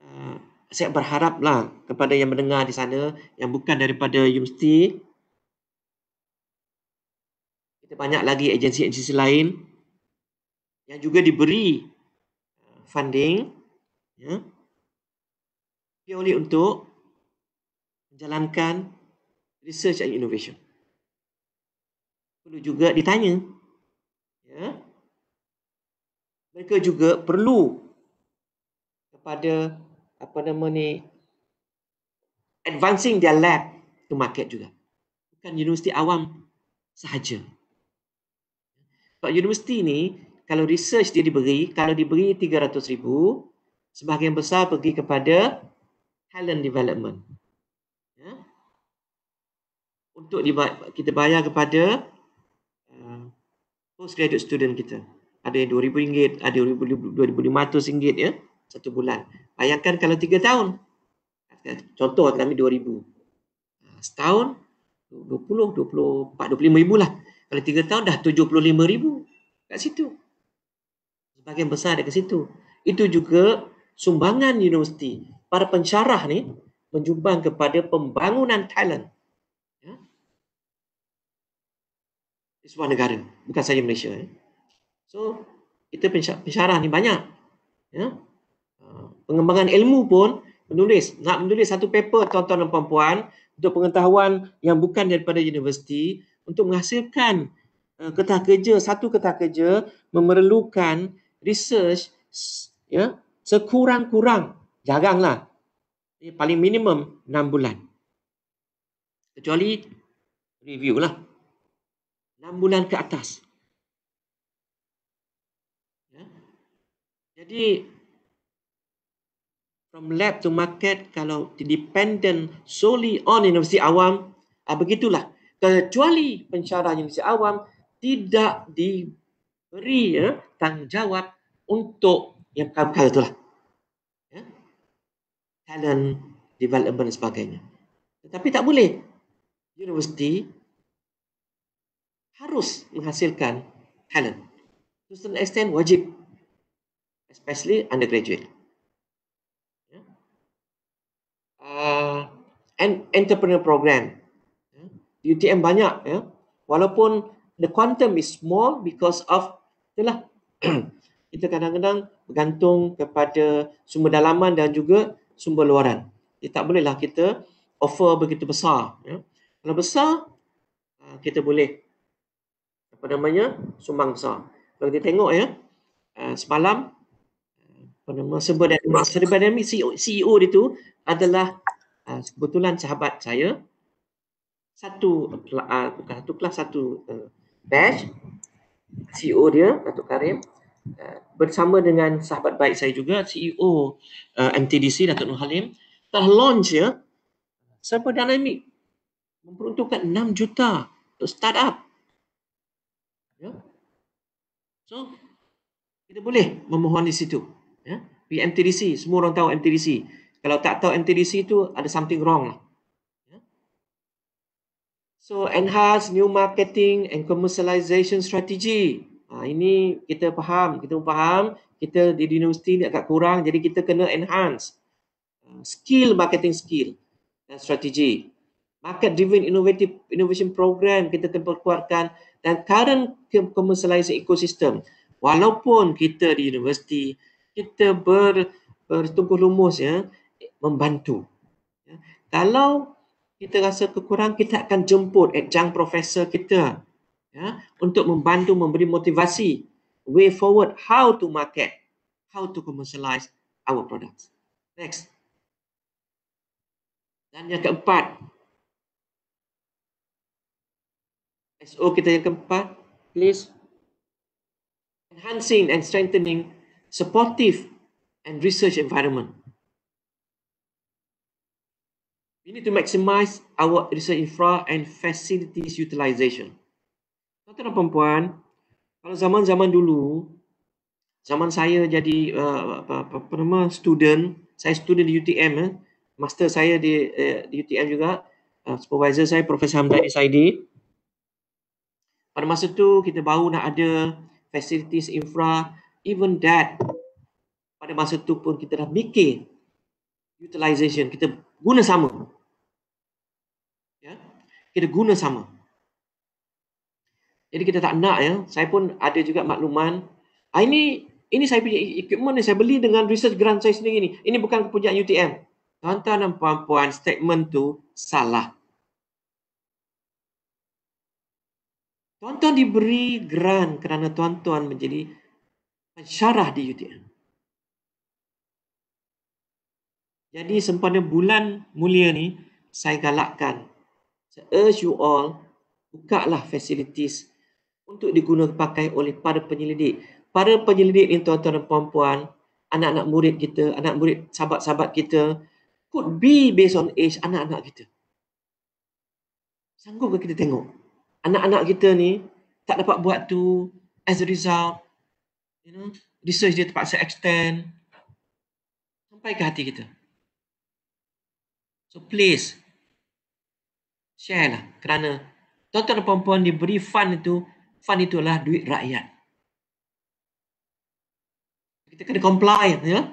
uh, saya berharaplah kepada yang mendengar di sana yang bukan daripada universiti kita banyak lagi agensi-agensi lain yang juga diberi uh, funding ya. Hmm? purely untuk menjalankan research and innovation. Perlu juga ditanya. Ya. Mereka juga perlu kepada apa nama ni advancing their lab to market juga. Bukan universiti awam sahaja. Sebab universiti ni kalau research dia diberi, kalau diberi 300 ribu, sebahagian besar pergi kepada talent development. Ya? Untuk kita bayar kepada uh, postgraduate student kita. Ada yang RM2,000, ada RM2,500 ya, satu bulan. Bayangkan kalau tiga tahun. Contoh kami RM2,000. Uh, setahun, RM20,000, RM24,000, RM25,000 lah. Kalau tiga tahun dah RM75,000 kat situ. Sebagian besar ada ke situ. Itu juga sumbangan universiti para pensyarah ni menyumbang kepada pembangunan talent ya? di sebuah negara bukan saja Malaysia ya? so kita pensyarah ni banyak ya? Ah, pengembangan ilmu pun menulis nak menulis satu paper tuan-tuan dan puan-puan untuk pengetahuan yang bukan daripada universiti untuk menghasilkan uh, eh, kertas kerja satu kertas kerja memerlukan research ya sekurang-kurang jaranglah paling minimum 6 bulan. Kecuali review lah. 6 bulan ke atas. Ya. Jadi from lab to market kalau dependent solely on universiti awam, ah, begitulah. Kecuali pensyarah universiti awam tidak diberi ya, tanggungjawab untuk yang perkara-perkara itulah talent development dan sebagainya. Tetapi tak boleh. Universiti harus menghasilkan talent. To some extent wajib. Especially undergraduate. Uh, ya. ah, and entrepreneur program. Ya. UTM banyak. Ya. Walaupun the quantum is small because of itulah [CLEARS THROAT] kita kadang-kadang bergantung kepada sumber dalaman dan juga sumber luaran. Jadi tak bolehlah kita offer begitu besar. Ya. Kalau besar, ah, kita boleh apa namanya sumbang besar. Kalau kita tengok ya, ah, semalam ah, apa nama sumber dan Sri Badami CEO, CEO itu adalah kebetulan sahabat saya satu bukan satu kelas satu batch CEO dia Datuk Karim bersama dengan sahabat baik saya juga CEO uh, MTDC Datuk Nur Halim telah launch ya Serba Dynamic memperuntukkan 6 juta untuk startup. Ya. So kita boleh memohon di situ. Ya. PMTDC, semua orang tahu MTDC. Kalau tak tahu MTDC itu ada something wrong lah. Ya. So enhance new marketing and commercialization strategy. Ha, ini kita faham, kita faham kita di universiti ni agak kurang jadi kita kena enhance ha, skill marketing skill dan strategi. Market driven innovative innovation program kita kena perkuatkan dan current commercialization ecosystem. Walaupun kita di universiti kita ber bertungkus lumus ya membantu. Ya, kalau kita rasa kekurangan kita akan jemput adjunct profesor kita ya, untuk membantu memberi motivasi way forward how to market, how to commercialize our products. Next. Dan yang keempat, SO kita yang keempat, please. Enhancing and strengthening supportive and research environment. We need to maximize our research infra and facilities utilization. Tuan-tuan dan perempuan, kalau zaman-zaman dulu, zaman saya jadi eh, apa, apa, nama student, saya student di UTM, eh, master saya di, eh, di UTM juga, eh, supervisor saya Profesor Hamdani Saidi. Pada masa tu kita baru nak ada facilities infra, even that pada masa tu pun kita dah mikir utilisation kita guna sama. Ya? Kita guna sama. Jadi kita tak nak ya. Saya pun ada juga makluman. Ah, ini ini saya punya equipment ni saya beli dengan research grant saya sendiri ni. Ini bukan kepunyaan UTM. Tuan-tuan dan puan-puan, statement tu salah. Tuan-tuan diberi grant kerana tuan-tuan menjadi pensyarah di UTM. Jadi sempena bulan mulia ni, saya galakkan. Saya urge you all, buka lah facilities untuk digunakan pakai oleh para penyelidik. Para penyelidik ini tuan-tuan dan puan-puan, anak-anak murid kita, anak murid sahabat-sahabat kita, could be based on age anak-anak kita. Sanggup ke kita tengok? Anak-anak kita ni tak dapat buat tu as a result. You know, research dia terpaksa extend. Sampai ke hati kita. So please, share lah kerana tuan-tuan dan puan-puan diberi fund itu fun itulah duit rakyat. Kita kena comply ya.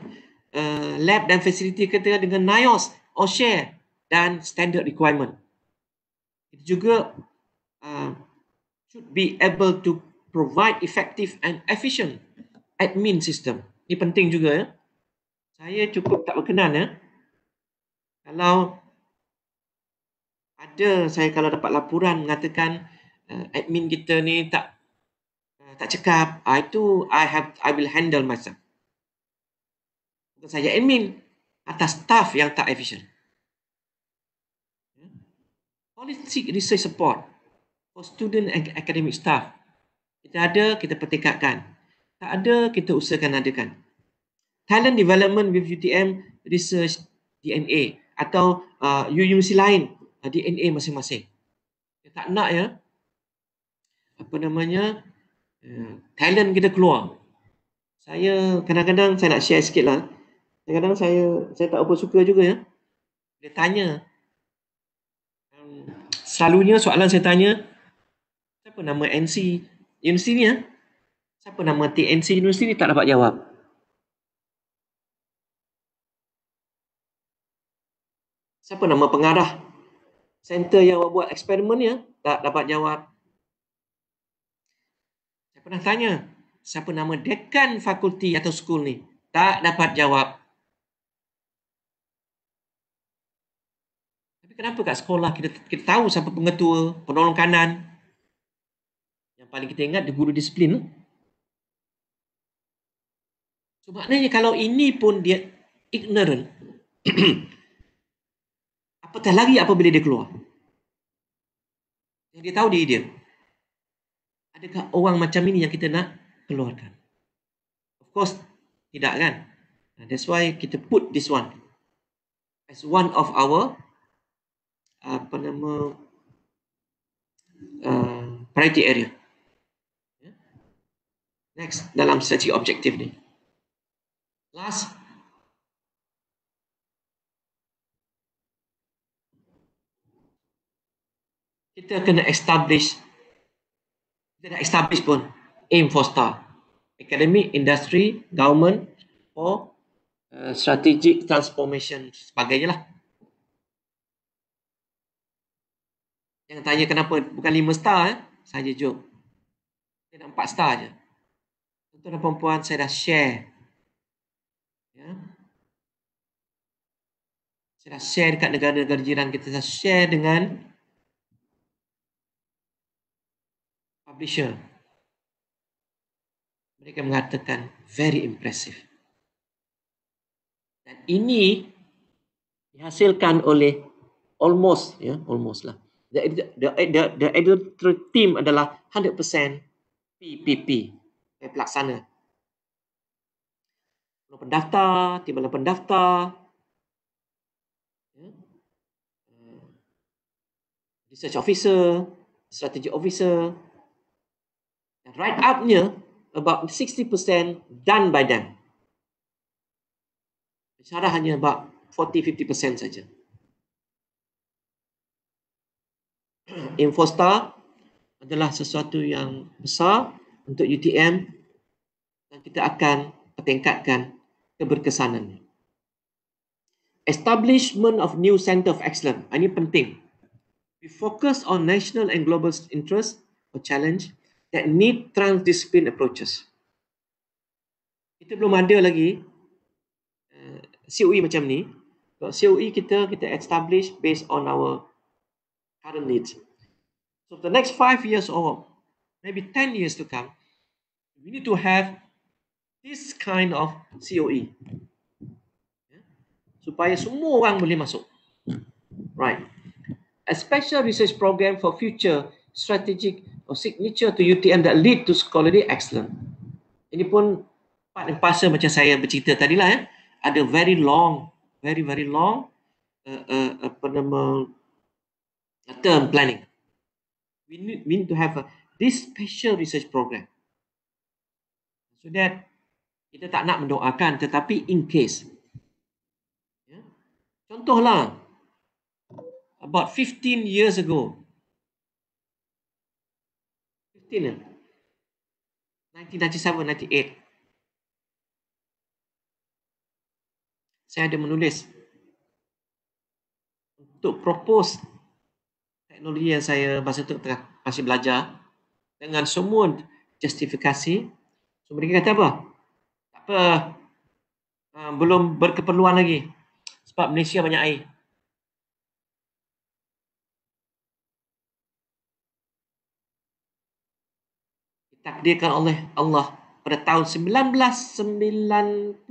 Uh, lab dan facility kita dengan NIOS, OSHA dan standard requirement. Kita juga uh, should be able to provide effective and efficient admin system. Ini penting juga ya. Saya cukup tak berkenan ya. Kalau ada saya kalau dapat laporan mengatakan uh, admin kita ni tak uh, tak cekap uh, ah, itu i have i will handle myself bukan saja admin atas staff yang tak efficient Policy research support for student and academic staff. Kita ada, kita pertingkatkan. Tak ada, kita usahakan adakan. Talent development with UTM research DNA atau uh, UUC lain uh, DNA masing-masing. Kita tak nak ya, apa namanya uh, talent kita keluar. Saya kadang-kadang saya nak share sikit lah. Kadang-kadang saya saya tak apa suka juga ya. Dia tanya um, selalunya soalan saya tanya siapa nama NC universiti ni ya? Siapa nama TNC universiti ni tak dapat jawab. Siapa nama pengarah center yang buat eksperimen ya? Tak dapat jawab pernah tanya siapa nama dekan fakulti atau school ni? Tak dapat jawab. Tapi kenapa kat sekolah kita, kita tahu siapa pengetua, penolong kanan? Yang paling kita ingat dia guru disiplin. So maknanya kalau ini pun dia ignorant, [CLEARS THROAT] apatah lagi apabila dia keluar. Yang dia tahu dia dia adakah orang macam ini yang kita nak keluarkan? Of course, tidak kan? That's why kita put this one as one of our apa nama uh, priority area. Next, dalam strategic objektif ni. Last, kita kena establish kita dah establish pun aim for star academic industry government for uh, strategic transformation sebagainya lah jangan tanya kenapa bukan lima star eh? saja jok kita nak empat star je tuan dan perempuan saya dah share ya saya dah share dekat negara-negara jiran kita saya share dengan publisher mereka mengatakan very impressive dan ini dihasilkan oleh almost ya yeah, almost lah the the the, the editor team adalah 100% PPP pelaksana Penuh pendaftar, timbalan pendaftar. Ya. Eh, research officer, strategy officer, write upnya about 60% done by them. Syarah hanya about 40-50% saja. [CLEARS THROAT] Infostar adalah sesuatu yang besar untuk UTM dan kita akan tingkatkan keberkesanannya. Establishment of new center of excellence. Ah, ini penting. We focus on national and global interest or challenge that need transdiscipline approaches. Kita belum ada lagi uh, eh, COE macam ni. So COE kita kita establish based on our current needs. So the next five years or maybe ten years to come, we need to have this kind of COE. Yeah? Supaya semua orang boleh masuk. Right. A special research program for future strategic or oh, signature to UTM that lead to scholarly excellence. Ini pun part and parcel macam saya bercerita tadi lah ya. Eh. Ada very long, very very long uh, uh, apa nama term planning. We need, we need to have a, this special research program. So that kita tak nak mendoakan tetapi in case. Yeah. Contohlah about 15 years ago, 1997-98. Saya ada menulis untuk propose teknologi yang saya masa itu masih belajar dengan semua justifikasi. So, mereka kata apa? apa. Uh, belum berkeperluan lagi. Sebab Malaysia banyak air. ditakdirkan oleh Allah pada tahun 1990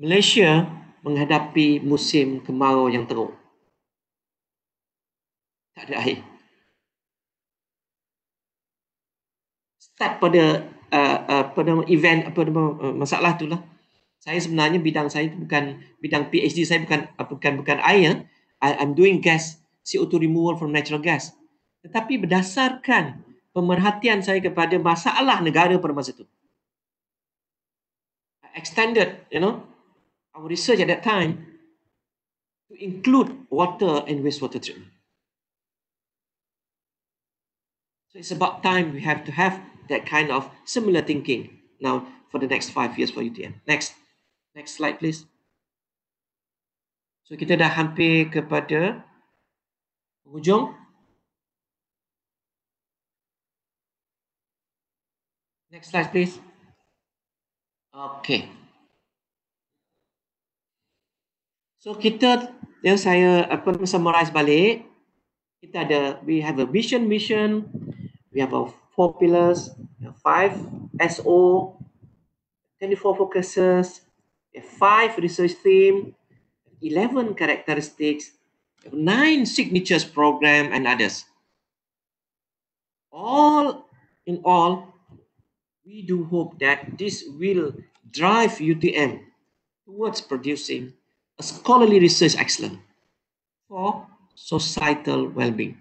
Malaysia menghadapi musim kemarau yang teruk. Tak ada air. Start pada uh, uh, pada event apa uh, masalah itulah. Saya sebenarnya bidang saya bukan bidang PhD saya bukan uh, bukan bukan air. Eh. I, I'm doing gas CO2 removal from natural gas. Tetapi berdasarkan pemerhatian saya kepada masalah negara pada masa itu. I extended, you know, our research at that time to include water and wastewater treatment. So it's about time we have to have that kind of similar thinking now for the next five years for UTM. Next, next slide please. So kita dah hampir kepada hujung next slide please okay so kita yang saya apa summarize balik kita ada we have a vision mission we have our four pillars we have five so 24 focuses five research theme 11 characteristics nine signatures program and others. All in all, we do hope that this will drive UTM towards producing a scholarly research excellence for societal well-being.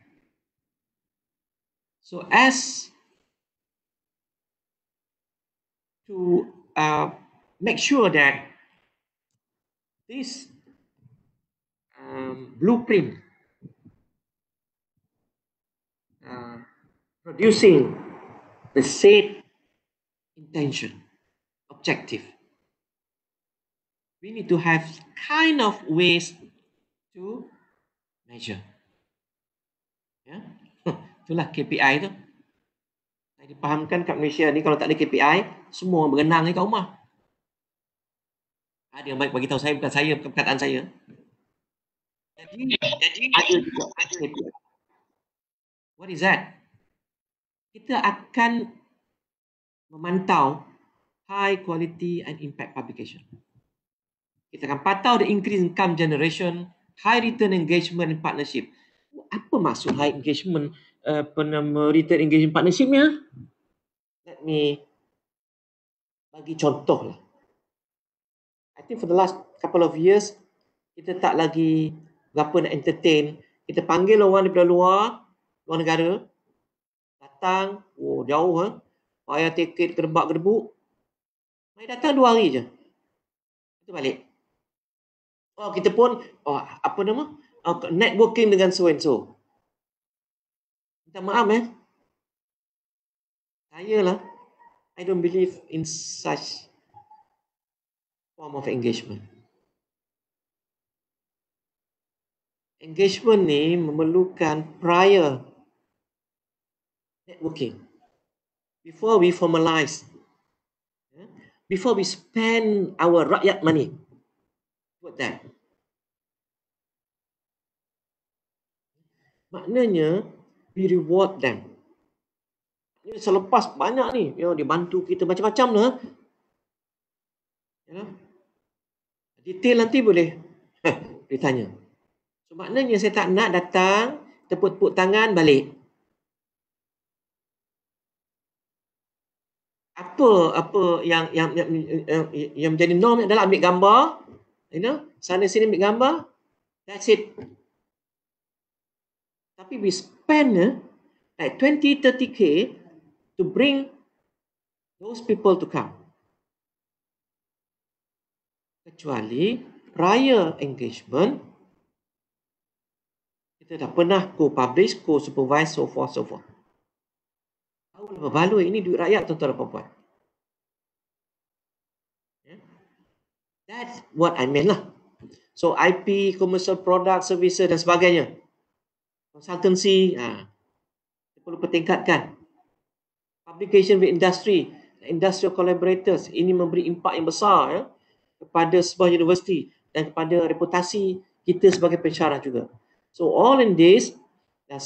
So as to uh, make sure that this blueprint uh, producing the said intention objective we need to have kind of ways to measure ya [LAUGHS] itulah KPI itu. saya dipahamkan kat Malaysia ni kalau tak ada KPI semua berenang ni kat rumah ada yang baik bagi tahu saya bukan saya bukan perkataan saya jadi, ada juga What is that? Kita akan memantau high quality and impact publication. Kita akan patau the increase income generation, high return engagement and partnership. Apa maksud high engagement apa eh, nama return engagement partnershipnya? Let me bagi contoh lah. I think for the last couple of years, kita tak lagi siapa nak entertain. Kita panggil orang daripada luar, luar negara. Datang, oh jauh ha. Bayar tiket gerbak gerbuk. Mari datang dua hari je. Kita balik. Oh kita pun, oh apa nama? Oh, networking dengan so and so. Minta maaf eh. Saya lah. I don't believe in such form of engagement. engagement ni memerlukan prior networking before we formalize ya, before we spend our rakyat money buat that maknanya we reward them ini selepas banyak ni you know, dibantu kita macam-macam lah you ya, know? detail nanti boleh [LAUGHS] ditanya So maknanya saya tak nak datang tepuk-tepuk tangan balik. Apa apa yang yang yang, yang menjadi norm adalah ambil gambar, you know, sana sini ambil gambar. That's it. Tapi we spend eh, like 20 30k to bring those people to come. Kecuali prior engagement, kita dah pernah co-publish, co-supervise, so forth, so forth. Tahu lah baloi ini duit rakyat tuan-tuan dan puan-puan. Ya. That's what I mean lah. So IP, commercial product, services dan sebagainya. Consultancy, ha. Kita perlu pertingkatkan. Publication with industry, industrial collaborators, ini memberi impak yang besar ya, kepada sebuah universiti dan kepada reputasi kita sebagai pensyarah juga. So all in this dan,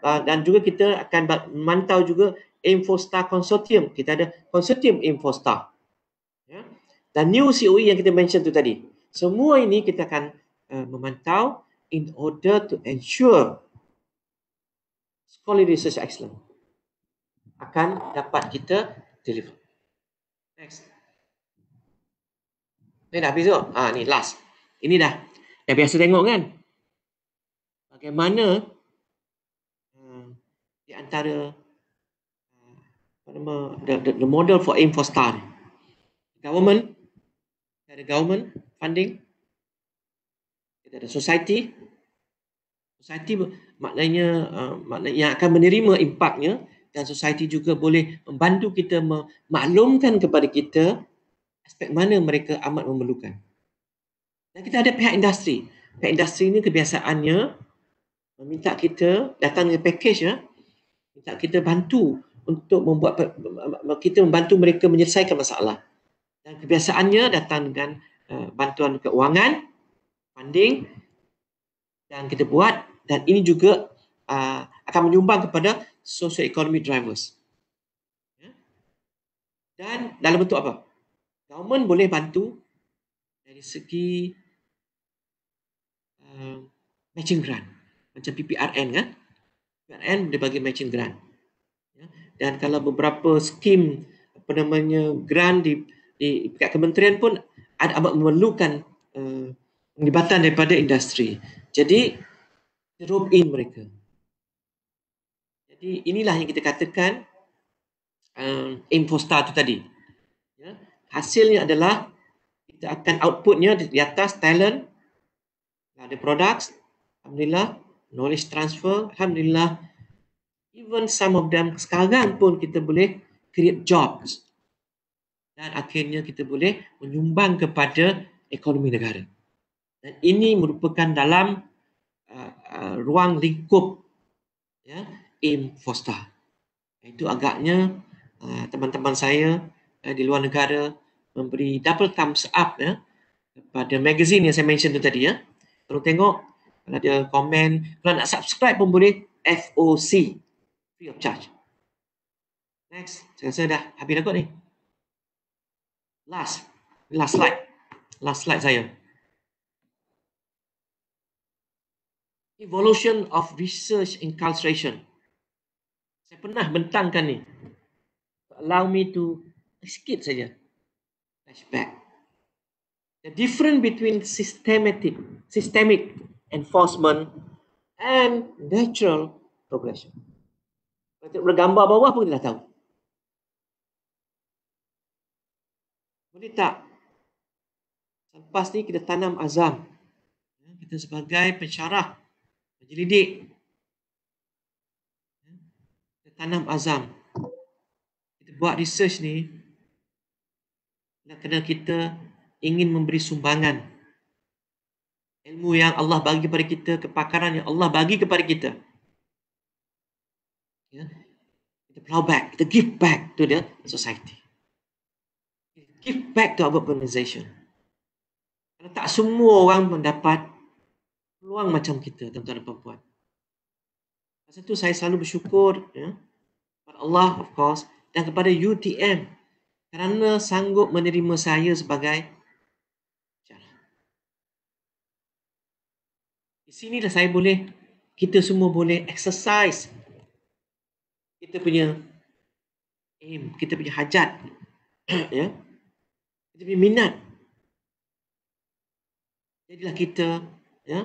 uh, juga kita akan mantau juga Infostar Consortium. Kita ada Consortium Infostar. Ya. Dan new COE yang kita mention tu tadi. Semua ini kita akan uh, memantau in order to ensure scholarly research excellence akan dapat kita deliver. Next. Ni dah habis tu? Ah ni last. Ini dah. yang biasa tengok kan? bagaimana hmm. di antara the, the, the model for aim for star government kita ada government funding kita ada society society maknanya uh, maknanya yang akan menerima impaknya dan society juga boleh membantu kita memaklumkan kepada kita aspek mana mereka amat memerlukan dan kita ada pihak industri pihak industri ini kebiasaannya meminta kita datang dengan package ya. Minta kita bantu untuk membuat kita membantu mereka menyelesaikan masalah. Dan kebiasaannya datang dengan uh, bantuan keuangan, funding dan kita buat dan ini juga uh, akan menyumbang kepada socio economy drivers. Ya. Dan dalam bentuk apa? Government boleh bantu dari segi uh, matching grant macam PPRN kan PPRN dia bagi matching grant ya dan kalau beberapa skim apa namanya grant di di dekat kementerian pun ada amat memerlukan eh, penglibatan uh, daripada industri jadi rob in mereka jadi inilah yang kita katakan um, eh, aim star tu tadi ya hasilnya adalah kita akan outputnya di, di atas talent ada products alhamdulillah knowledge transfer. Alhamdulillah, even some of them sekarang pun kita boleh create jobs dan akhirnya kita boleh menyumbang kepada ekonomi negara. Dan ini merupakan dalam uh, uh, ruang lingkup ya, aim FOSTA. Itu agaknya uh, teman-teman saya uh, di luar negara memberi double thumbs up ya, pada magazine yang saya mention tu tadi. Ya. Perlu tengok kalau ada komen kalau nak subscribe pun boleh FOC free of charge next saya rasa dah habis dah kot ni last last slide last slide saya evolution of research incarceration saya pernah bentangkan ni allow me to sikit saja flashback the difference between systematic systemic enforcement, and natural progression. Kalau gambar bawah pun dah tahu. Boleh tak? Lepas ni kita tanam azam. Ya, kita sebagai pencarah, penyelidik. Ya, kita tanam azam. Kita buat research ni Kena kita ingin memberi sumbangan ilmu yang Allah bagi kepada kita, kepakaran yang Allah bagi kepada kita. Ya. Kita plow back, kita give back to the society. give back to our organization. Kalau tak semua orang mendapat peluang macam kita, tuan-tuan dan puan-puan. Sebab itu saya selalu bersyukur ya, kepada Allah, of course, dan kepada UTM kerana sanggup menerima saya sebagai sinilah saya boleh kita semua boleh exercise kita punya aim, kita punya hajat [CLEARS THROAT] ya. Kita punya minat. Jadilah kita ya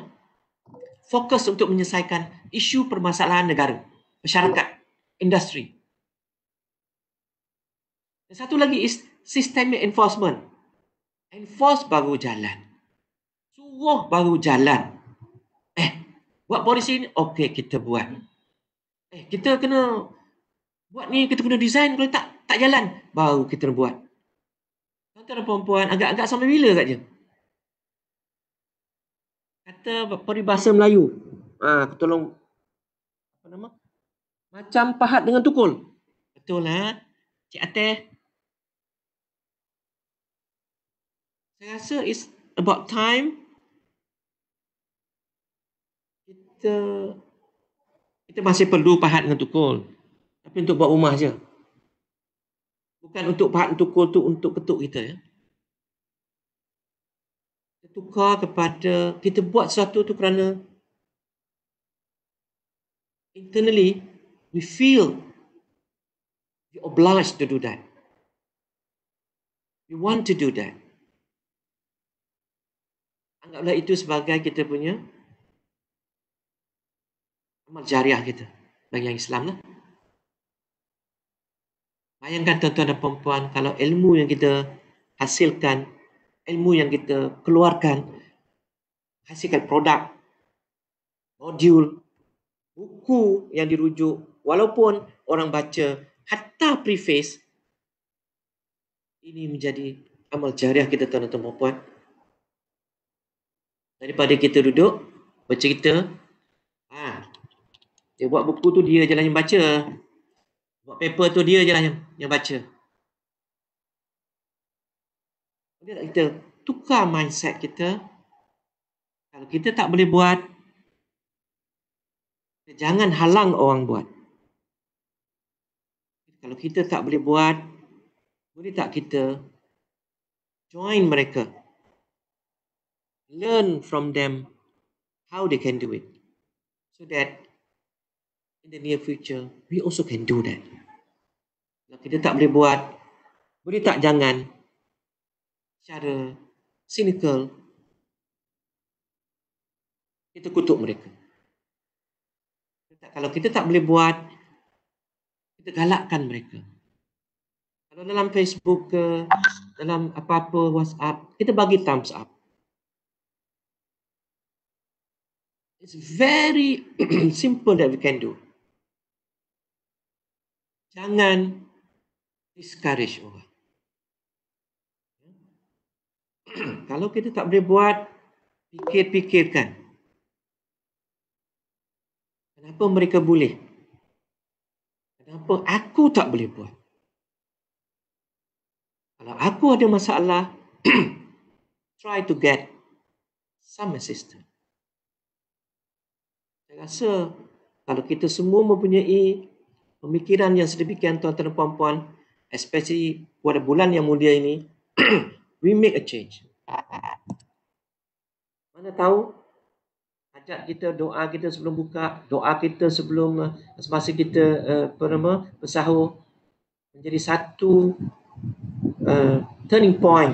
fokus untuk menyelesaikan isu permasalahan negara, masyarakat, industri. Dan satu lagi is systemic enforcement. Enforce baru jalan. Suruh baru jalan buat polisi ni okey kita buat eh kita kena buat ni kita kena design kalau tak tak jalan baru kita buat tuan-tuan dan puan-puan agak-agak sampai bila katanya kata peribahasa Melayu ah ha, tolong apa nama macam pahat dengan tukul betul lah cik ateh saya rasa it's about time kita kita masih perlu pahat dengan tukul. Tapi untuk buat rumah saja. Bukan untuk pahat dan tukul tu untuk ketuk kita. Ya. Kita tukar kepada, kita buat sesuatu tu kerana internally we feel we obliged to do that. We want to do that. Anggaplah itu sebagai kita punya amal jariah kita bagi yang Islam lah. Bayangkan tuan-tuan dan perempuan kalau ilmu yang kita hasilkan, ilmu yang kita keluarkan, hasilkan produk, modul, buku yang dirujuk, walaupun orang baca hatta preface, ini menjadi amal jariah kita tuan-tuan dan perempuan. Daripada kita duduk, bercerita, ah, ha, dia buat buku tu dia jalan yang baca. Buat paper tu dia jalan yang, yang baca. Boleh tak kita tukar mindset kita? Kalau kita tak boleh buat, jangan halang orang buat. Kalau kita tak boleh buat, boleh tak kita join mereka? Learn from them how they can do it. So that in the near future, we also can do that. Kalau kita tak boleh buat, boleh tak jangan cara cynical kita kutuk mereka. Kalau kita tak boleh buat, kita galakkan mereka. Kalau dalam Facebook ke, dalam apa-apa WhatsApp, kita bagi thumbs up. It's very [CLEARS THROAT] simple that we can do jangan discourage orang. [CLEARS THROAT] Kalau kita tak boleh buat, fikir-fikirkan. Kenapa mereka boleh? Kenapa aku tak boleh buat? Kalau aku ada masalah, [CLEARS THROAT] try to get some assistance. Saya rasa kalau kita semua mempunyai pemikiran yang sedemikian tuan-tuan dan puan-puan especially pada bulan yang mulia ini [CLEARS THROAT] we make a change mana tahu ajak kita doa kita sebelum buka doa kita sebelum uh, semasa kita uh, bersahur menjadi satu uh, turning point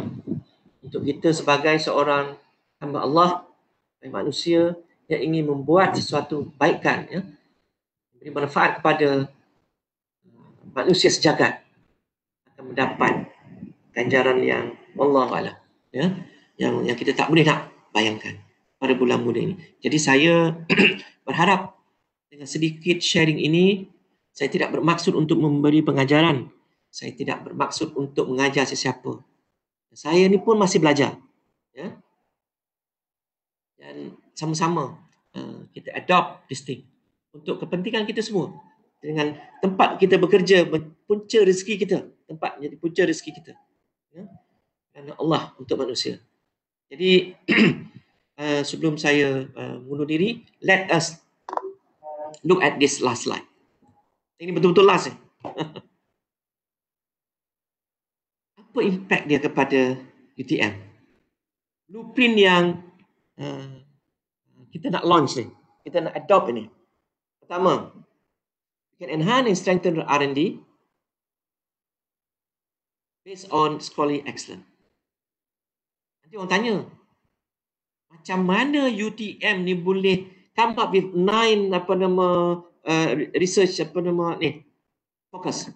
untuk kita sebagai seorang hamba Allah dan manusia yang ingin membuat sesuatu baikkan ya memberi manfaat kepada manusia sejagat akan mendapat ganjaran yang Allah Allah ya yang yang kita tak boleh nak bayangkan pada bulan muda ini. Jadi saya [CLEARS THROAT] berharap dengan sedikit sharing ini saya tidak bermaksud untuk memberi pengajaran. Saya tidak bermaksud untuk mengajar sesiapa. Saya ni pun masih belajar. Ya. Dan sama-sama uh, kita adopt this thing untuk kepentingan kita semua dengan tempat kita bekerja punca rezeki kita tempat jadi punca rezeki kita ya Allah untuk manusia jadi [CLEARS THROAT] uh, sebelum saya bunuh uh, diri let us look at this last slide ini betul-betul last eh? [LAUGHS] apa impact dia kepada UTM blueprint yang uh, kita nak launch ni kita nak adopt ni pertama We can enhance and strengthen R&D based on scholarly excellence. Nanti orang tanya, macam mana UTM ni boleh come up with nine apa nama uh, research apa nama ni focus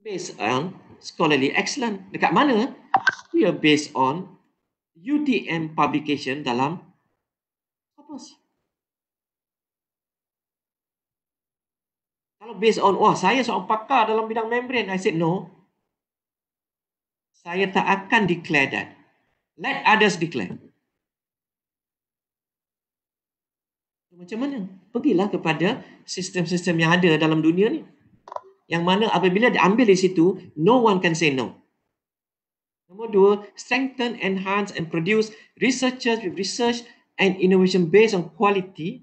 based on scholarly excellence dekat mana we are based on UTM publication dalam purpose Kalau based on, wah saya seorang pakar dalam bidang membrane. I said no. Saya tak akan declare that. Let others declare. Macam mana? Pergilah kepada sistem-sistem yang ada dalam dunia ni. Yang mana apabila diambil di situ, no one can say no. Nombor dua, strengthen, enhance and produce researchers with research and innovation based on quality.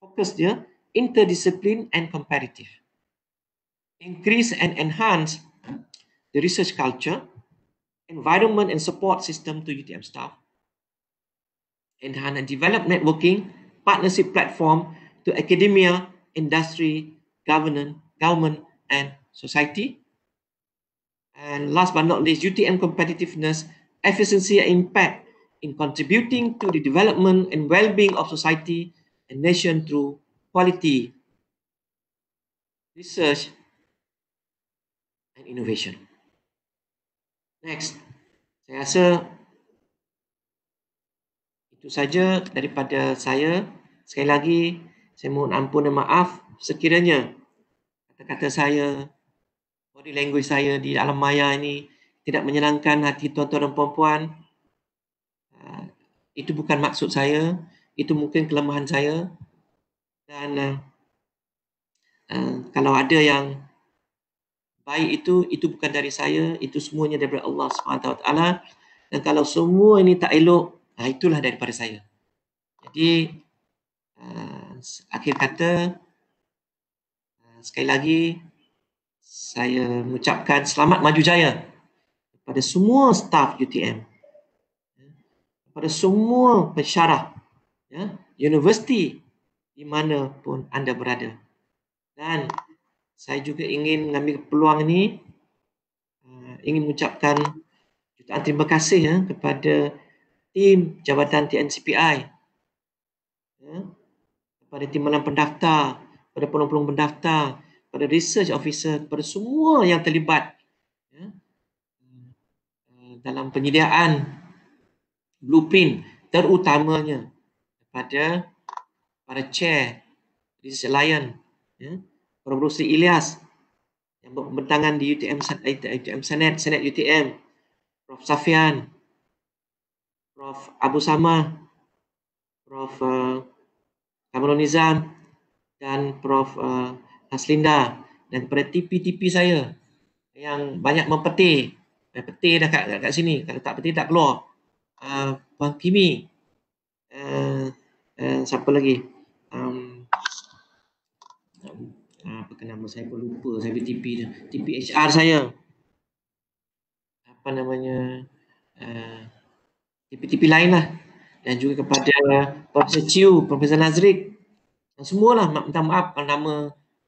Fokus dia, interdiscipline and comparative. Increase and enhance the research culture, environment and support system to UTM staff. Enhance and develop networking, partnership platform to academia, industry, governance, government, and society. And last but not least, UTM competitiveness, efficiency, and impact in contributing to the development and well-being of society and nation through quality research and innovation. Next, saya rasa itu saja daripada saya. Sekali lagi, saya mohon ampun dan maaf sekiranya kata-kata saya, body language saya di alam maya ini tidak menyenangkan hati tuan-tuan dan puan-puan. Ah, itu bukan maksud saya. Itu mungkin kelemahan saya dan uh, uh, kalau ada yang baik itu itu bukan dari saya itu semuanya daripada Allah Subhanahu Wa Taala dan kalau semua ini tak elok uh, itulah daripada saya jadi uh, akhir kata uh, sekali lagi saya mengucapkan selamat maju jaya kepada semua staff UTM kepada semua pensyarah ya, universiti di mana pun anda berada. Dan saya juga ingin mengambil peluang ini uh, ingin mengucapkan jutaan terima kasih ya, kepada tim Jabatan TNCPI ya, kepada timbalan pendaftar, kepada penolong-penolong pendaftar, kepada research officer, kepada semua yang terlibat ya, uh, dalam penyediaan blueprint terutamanya kepada para chair Research Lion, ya, Prof. Sri Ilyas yang bertangan di UTM, eh, UTM Senat, Senat UTM Prof. Safian Prof. Abu Sama Prof. Eh, Kamalun Nizam dan Prof. Haslinda eh, dan kepada TP-TP saya yang banyak mempeti eh, peti dah kat, kat sini, kalau tak peti tak keluar uh, ah, Puan Kimi uh, uh, siapa lagi um, hmm. apa ah, nama saya pun lupa saya pun TP TP HR saya apa namanya ah, TP-TP uh, lain lah dan juga kepada Profesor Chiu, Profesor Nazrik dan semualah minta maaf kalau nama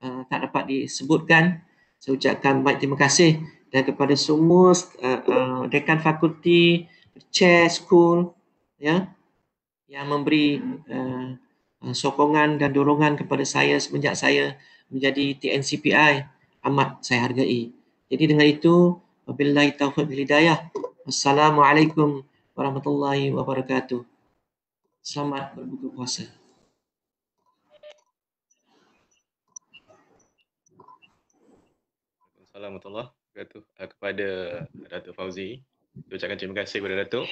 uh, tak dapat disebutkan saya ucapkan baik terima kasih dan kepada semua uh, uh, dekan fakulti chair school ya yang memberi uh, Eh, sokongan dan dorongan kepada saya semenjak saya menjadi TNCPI amat saya hargai. Jadi dengan itu wabillahi taufiq wal hidayah. Assalamualaikum warahmatullahi wabarakatuh. Selamat berbuka puasa. Assalamualaikum warahmatullahi wabarakatuh eh, kepada Datuk Fauzi. Saya ucapkan terima kasih kepada Datuk.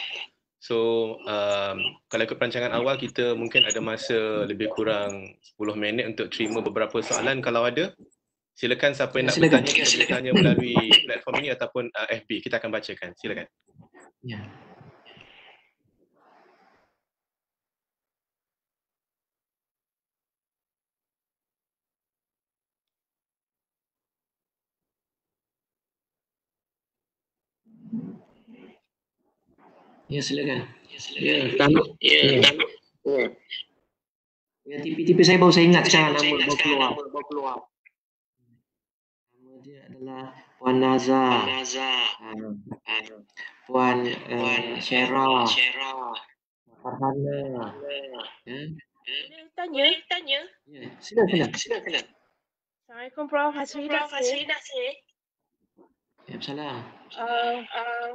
So um, kalau ikut perancangan awal kita mungkin ada masa lebih kurang 10 minit untuk terima beberapa soalan kalau ada. Silakan siapa yang nak silakan. bertanya, silakan. bertanya melalui platform ini ataupun uh, FB. Kita akan bacakan. Silakan. Ya. Yeah. Ya silakan. Ya, tanuk. Ya, tanuk. Ya. Ya, ya. ya tipe-tipe saya baru saya ingat saya sekarang nama baru keluar. Nama keluar. Nama dia adalah Puan Naza. Puan Naza. Ha. Ha. Puan eh, Puan Shera. Shera. Farhana. Ya. Tanya, tanya. Ya, sila sila. Eh, sila sila. Assalamualaikum Prof. Hasrina. Hasrina. Ya, salam. Uh, uh,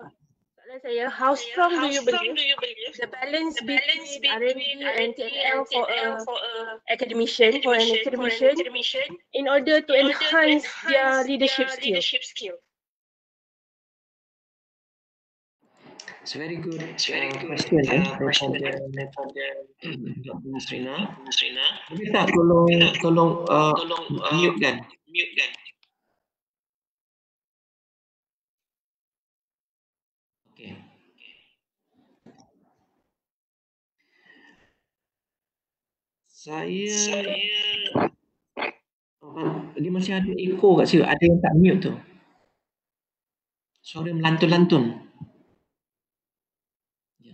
let's say, how strong, how do, you strong do, you believe the balance, the balance between, between and TNL for, for for an academician, for an academician in order to, in order enhance, to enhance, their leadership, their leadership skill? It's very good. It's very good question. Uh, question eh, daripada Dr. tolong tolong uh, tolong uh, mute kan? Mute kan? Saya saya oh, dia masih ada echo kat situ. Ada yang tak mute tu. Suara melantun-lantun. Ya.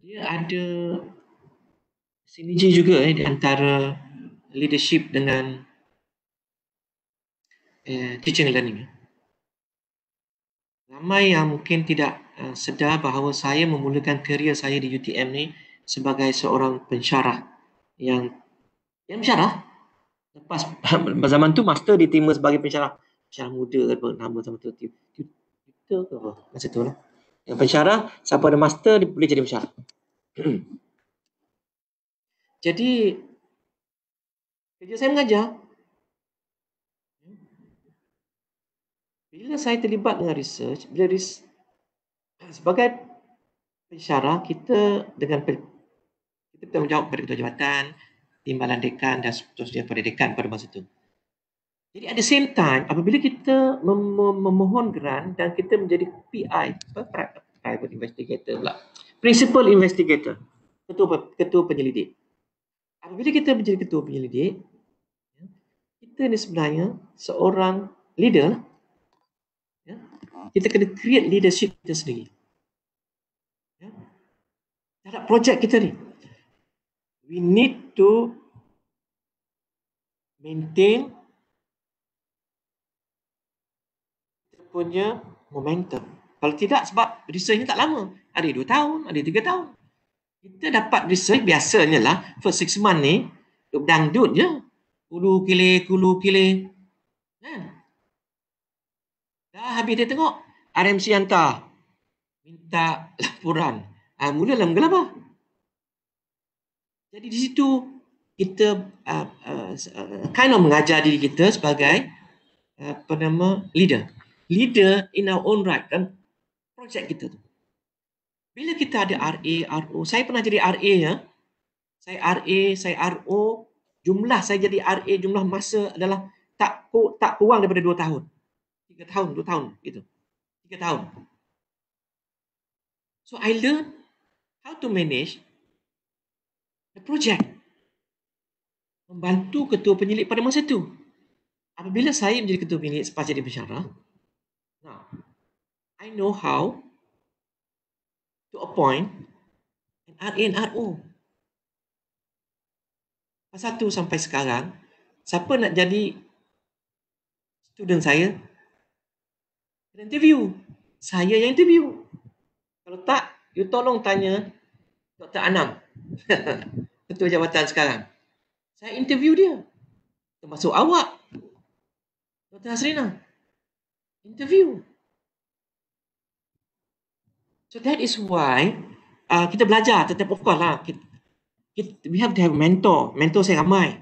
Dia ada sinergi juga eh, di antara leadership dengan eh, teaching and learning. Eh. Ramai yang mungkin tidak eh, sedar bahawa saya memulakan kerja saya di UTM ni sebagai seorang pensyarah yang yang pensyarah lepas [LAUGHS] zaman tu master diterima sebagai pensyarah pensyarah muda apa nama zaman tu tutor ke apa masa tu lah yang pensyarah siapa ada master dia boleh jadi pensyarah [CLEARS THROAT] jadi kerja saya mengajar bila saya terlibat dengan research bila research, sebagai pensyarah kita dengan itu menjawab kepada ketua jabatan, timbalan dekan dan seterusnya pada dekan pada masa itu. Jadi at the same time, apabila kita mem- memohon grant dan kita menjadi PI, private investigator pula, principal investigator, ketua, ketua penyelidik. Apabila kita menjadi ketua penyelidik, ya, kita ni sebenarnya seorang leader. Ya? Kita kena create leadership kita sendiri. Ya? Dalam projek kita ni, we need to maintain punya momentum. Kalau tidak sebab research ni tak lama. Ada dua tahun, ada tiga tahun. Kita dapat research biasanya lah first six month ni duk dangdut je. Kulu kile, kulu kile. Kan? Dah habis dia tengok. RMC hantar. Minta laporan. Ha, mula lah menggelabah. Jadi di situ kita uh, uh, kind of mengajar diri kita sebagai uh, apa nama leader. Leader in our own right kan projek kita tu. Bila kita ada RA, RO, saya pernah jadi RA ya. Saya RA, saya RO, jumlah saya jadi RA jumlah masa adalah tak ku, tak kurang daripada 2 tahun. 3 tahun, 2 tahun gitu. 3 tahun. So I learn how to manage the membantu ketua penyelidik pada masa itu. Apabila saya menjadi ketua penyelidik selepas jadi pensyarah, now I know how to appoint an RA and RO. Pasal tu sampai sekarang, siapa nak jadi student saya, kena interview. Saya yang interview. Kalau tak, you tolong tanya Dr. Anam. [LAUGHS] ketua jawatan sekarang. Saya interview dia. Termasuk awak. Dr. Hasrina. Interview. So that is why uh, kita belajar tetap of course lah. Kita, kita, we have to have mentor. Mentor saya ramai.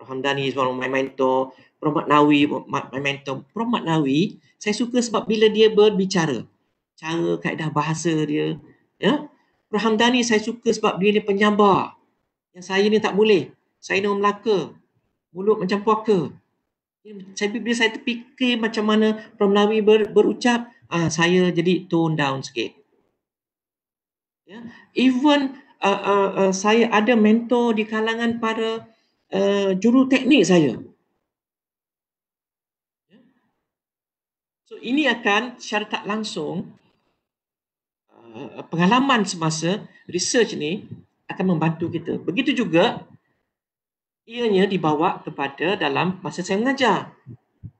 Rohamdani is one of my mentor. Promat Nawi, my mentor. Promat Nawi, saya suka sebab bila dia berbicara. Cara, kaedah bahasa dia. Ya? Yeah? Rohamdani saya suka sebab dia ni penyabar yang saya ni tak boleh. Saya ni orang Melaka. Mulut macam puaka. Saya bila saya terfikir macam mana orang Melawi ber, berucap, ah saya jadi tone down sikit. Ya. Even uh, uh, uh, saya ada mentor di kalangan para uh, juru teknik saya. Ya. So ini akan secara tak langsung pengalaman semasa research ni akan membantu kita. Begitu juga ianya dibawa kepada dalam masa saya mengajar.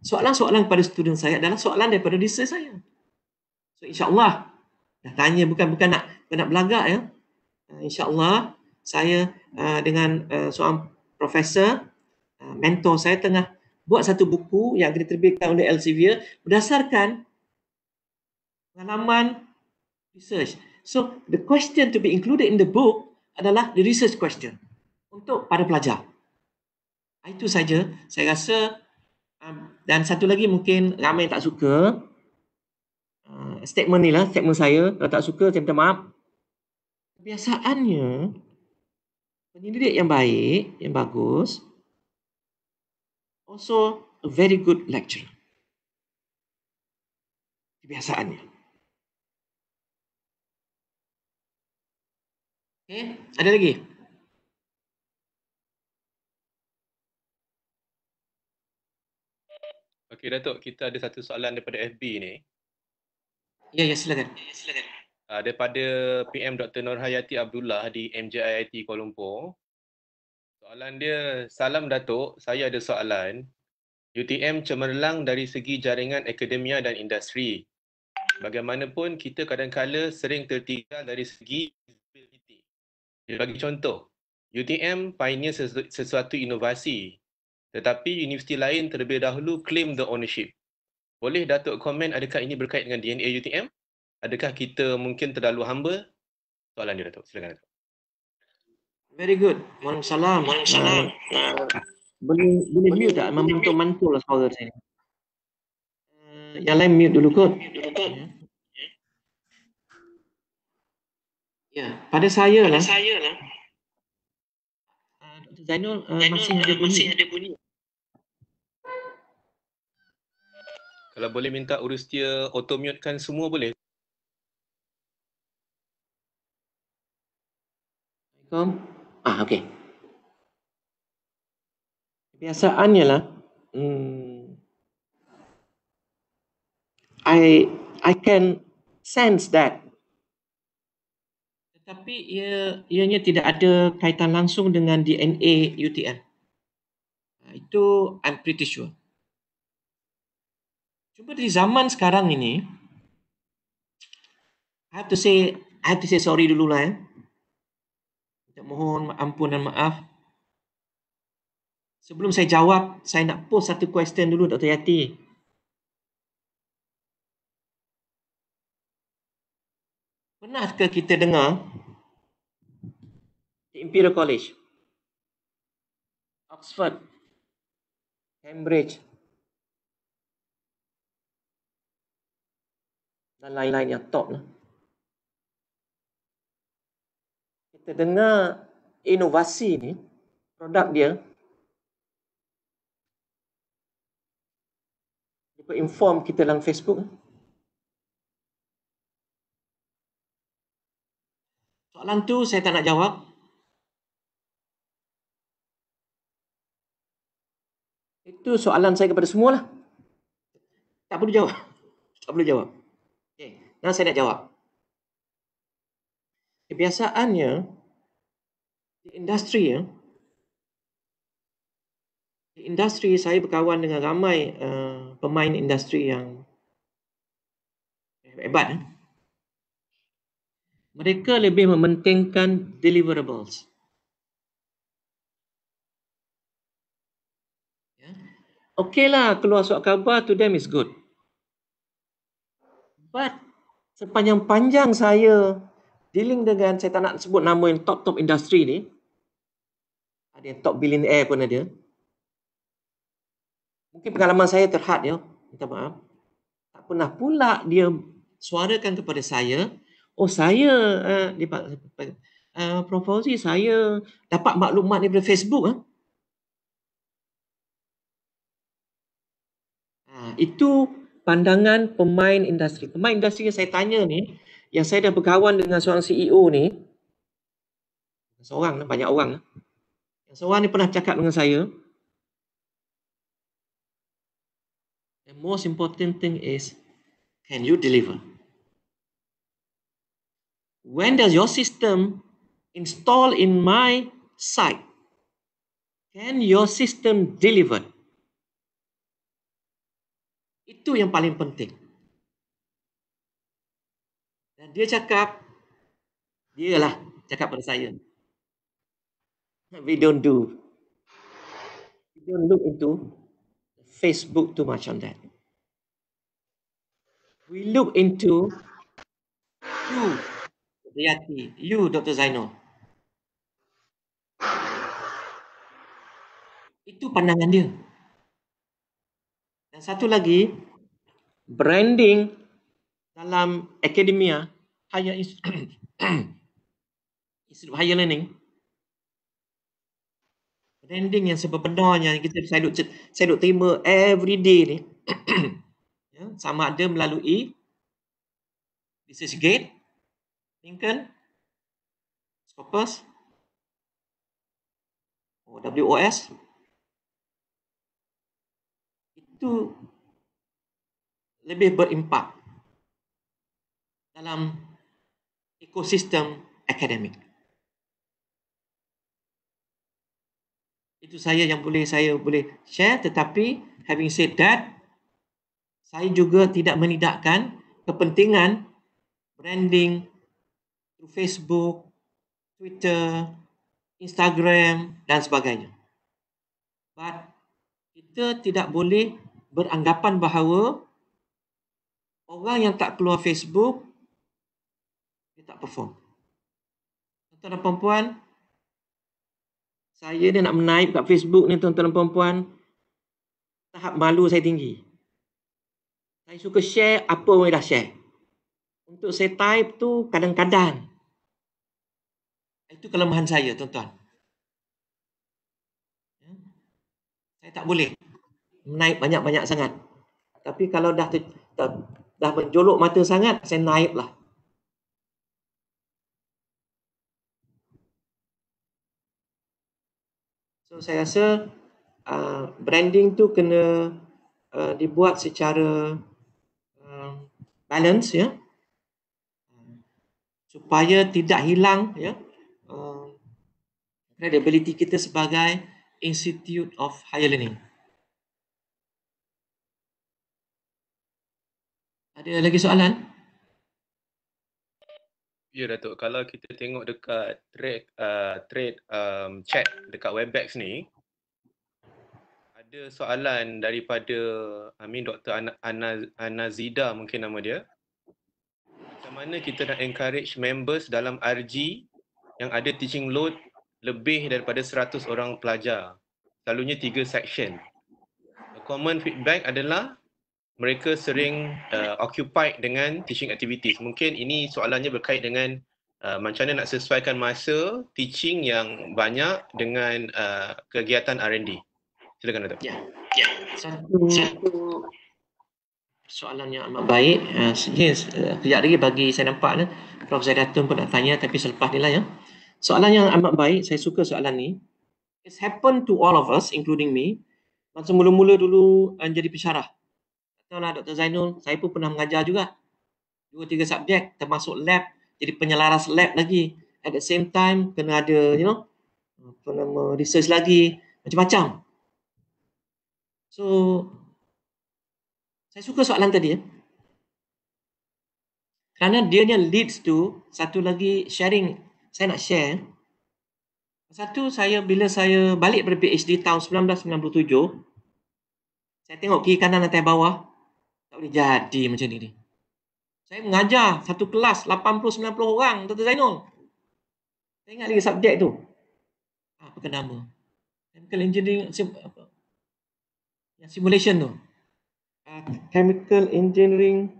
Soalan-soalan kepada student saya adalah soalan daripada diri saya. So insya-Allah dah tanya bukan bukan nak nak belagak ya. Ah, Insya-Allah saya ah, dengan ah, seorang profesor mentor saya tengah buat satu buku yang akan diterbitkan oleh Elsevier berdasarkan pengalaman research. So the question to be included in the book adalah the research question untuk para pelajar. Ah, itu saja saya rasa um, dan satu lagi mungkin ramai yang tak suka uh, statement ni lah, statement saya. Kalau tak suka, saya minta maaf. Kebiasaannya, penyelidik yang baik, yang bagus, also a very good lecturer. Kebiasaannya. Okay. Eh? Ada lagi? Okey Datuk, kita ada satu soalan daripada FB ni. Ya, ya silakan. Ya, ya silakan. Uh, daripada PM Dr. Nur Abdullah di MJIT Kuala Lumpur. Soalan dia, salam Datuk, saya ada soalan. UTM cemerlang dari segi jaringan akademia dan industri. Bagaimanapun kita kadang kadangkala sering tertinggal dari segi dia bagi contoh, UTM pioneer sesuatu inovasi tetapi universiti lain terlebih dahulu claim the ownership. Boleh Datuk komen adakah ini berkait dengan DNA UTM? Adakah kita mungkin terlalu humble? Soalan dia Datuk, silakan Datuk. Very good. Malam salam. Malam salam. Uh, boleh boleh mute tak? Memang mantul lah suara saya. Uh, yang lain mute dulu kot. Mute dulu kot. Ya. Ya, pada saya lah. Saya lah. Ah, Dr. Zainul, uh, Zainul masih, ah, ada, bunyi. ada bunyi. Kalau boleh minta urus dia auto mute kan semua boleh. Assalamualaikum. Ah okey. Kebiasaannya lah. Hmm. I I can sense that tapi ia ianya tidak ada kaitan langsung dengan DNA UTM. Ha, itu I'm pretty sure. Cuma di zaman sekarang ini, I have to say, I have to say sorry dulu lah. Eh. Ya. Mohon ampun dan maaf. Sebelum saya jawab, saya nak post satu question dulu, Dr. Yati. Pernahkah kita dengar di Imperial College, Oxford, Cambridge dan lain-lain yang top lah. Kita dengar inovasi ni, produk dia Inform kita dalam Facebook Soalan tu saya tak nak jawab. Itu soalan saya kepada semua lah. Tak perlu jawab. [LAUGHS] Tak perlu jawab. Okay, nah saya nak jawab. Kebiasaannya di industri ya. Di industri saya berkawan dengan ramai uh, pemain industri yang hebat. Eh? Mereka lebih mementingkan deliverables. Ya. Okay lah, keluar suat khabar to them is good. But, sepanjang-panjang saya dealing dengan, saya tak nak sebut nama yang top-top industri ni, ada yang top billionaire pun ada. Mungkin pengalaman saya terhad ya, minta maaf. Tak pernah pula dia suarakan kepada saya, oh saya uh, di uh, Prof. saya dapat maklumat daripada Facebook huh? Eh. Ah, itu pandangan pemain industri. Pemain industri yang saya tanya ni, yang saya dah berkawan dengan seorang CEO ni, seorang, eh, banyak orang. Eh. Yang seorang ni pernah cakap dengan saya, the most important thing is, can you deliver? when does your system install in my site? Can your system deliver? Itu yang paling penting. Dan dia cakap, dia lah cakap pada saya. We don't do. We don't look into Facebook too much on that. We look into you. Riyati. You, Dr. Zainal. Itu pandangan dia. Dan satu lagi, branding dalam akademia, higher [COUGHS] institute, higher learning, branding yang sebenarnya kita saya duk, saya duk terima every day ni, [COUGHS] ya, sama ada melalui research gate, Lincoln, Scopus, WOS. Itu lebih berimpak dalam ekosistem akademik. Itu saya yang boleh saya boleh share tetapi having said that saya juga tidak menidakkan kepentingan branding through Facebook, Twitter, Instagram dan sebagainya. But kita tidak boleh beranggapan bahawa orang yang tak keluar Facebook dia tak perform. Tuan-tuan dan puan-puan, saya ni nak menaip kat Facebook ni tuan-tuan dan puan-puan, tahap malu saya tinggi. Saya suka share apa yang dah share. Untuk saya type tu kadang-kadang itu kelemahan saya, tuan-tuan. Ya. Saya tak boleh naik banyak-banyak sangat. Tapi kalau dah ter, ter, dah menjolok mata sangat, saya naiklah. So saya rasa uh, branding tu kena uh, dibuat secara uh, balance ya. Supaya tidak hilang ya credibility kita sebagai Institute of Higher Learning. Ada lagi soalan? Ya Datuk, kalau kita tengok dekat trade, uh, trade um, chat dekat Webex ni ada soalan daripada I mean, Dr. Anazida Ana, Ana mungkin nama dia macam mana kita nak encourage members dalam RG yang ada teaching load lebih daripada 100 orang pelajar. Selalunya tiga section. The common feedback adalah mereka sering uh, occupied dengan teaching activities. Mungkin ini soalannya berkait dengan uh, macam mana nak sesuaikan masa teaching yang banyak dengan uh, kegiatan R&D. Silakan Datuk. Ya. Yeah. Satu, satu soalan yang amat baik. Uh, yes, sejak uh, lagi bagi saya nampak Prof. Zaidatun pun nak tanya tapi selepas ni lah ya. Soalan yang amat baik, saya suka soalan ni. It's happened to all of us, including me. Masa mula-mula dulu uh, jadi pesarah. Katalah Dr. Zainul, saya pun pernah mengajar juga. Dua, tiga subjek termasuk lab, jadi penyelaras lab lagi. At the same time, kena ada, you know, apa nama, research lagi, macam-macam. So, saya suka soalan tadi. Ya. Kerana dia ni leads to satu lagi sharing saya nak share. Satu, saya bila saya balik dari PhD tahun 1997, saya tengok kiri kanan atas bawah, tak boleh jadi macam ni. Saya mengajar satu kelas 80-90 orang, Dr. Zainul. Saya ingat lagi subjek tu. Apa ke nama? Chemical engineering, apa? Yang simulation tu. Ah, chemical engineering,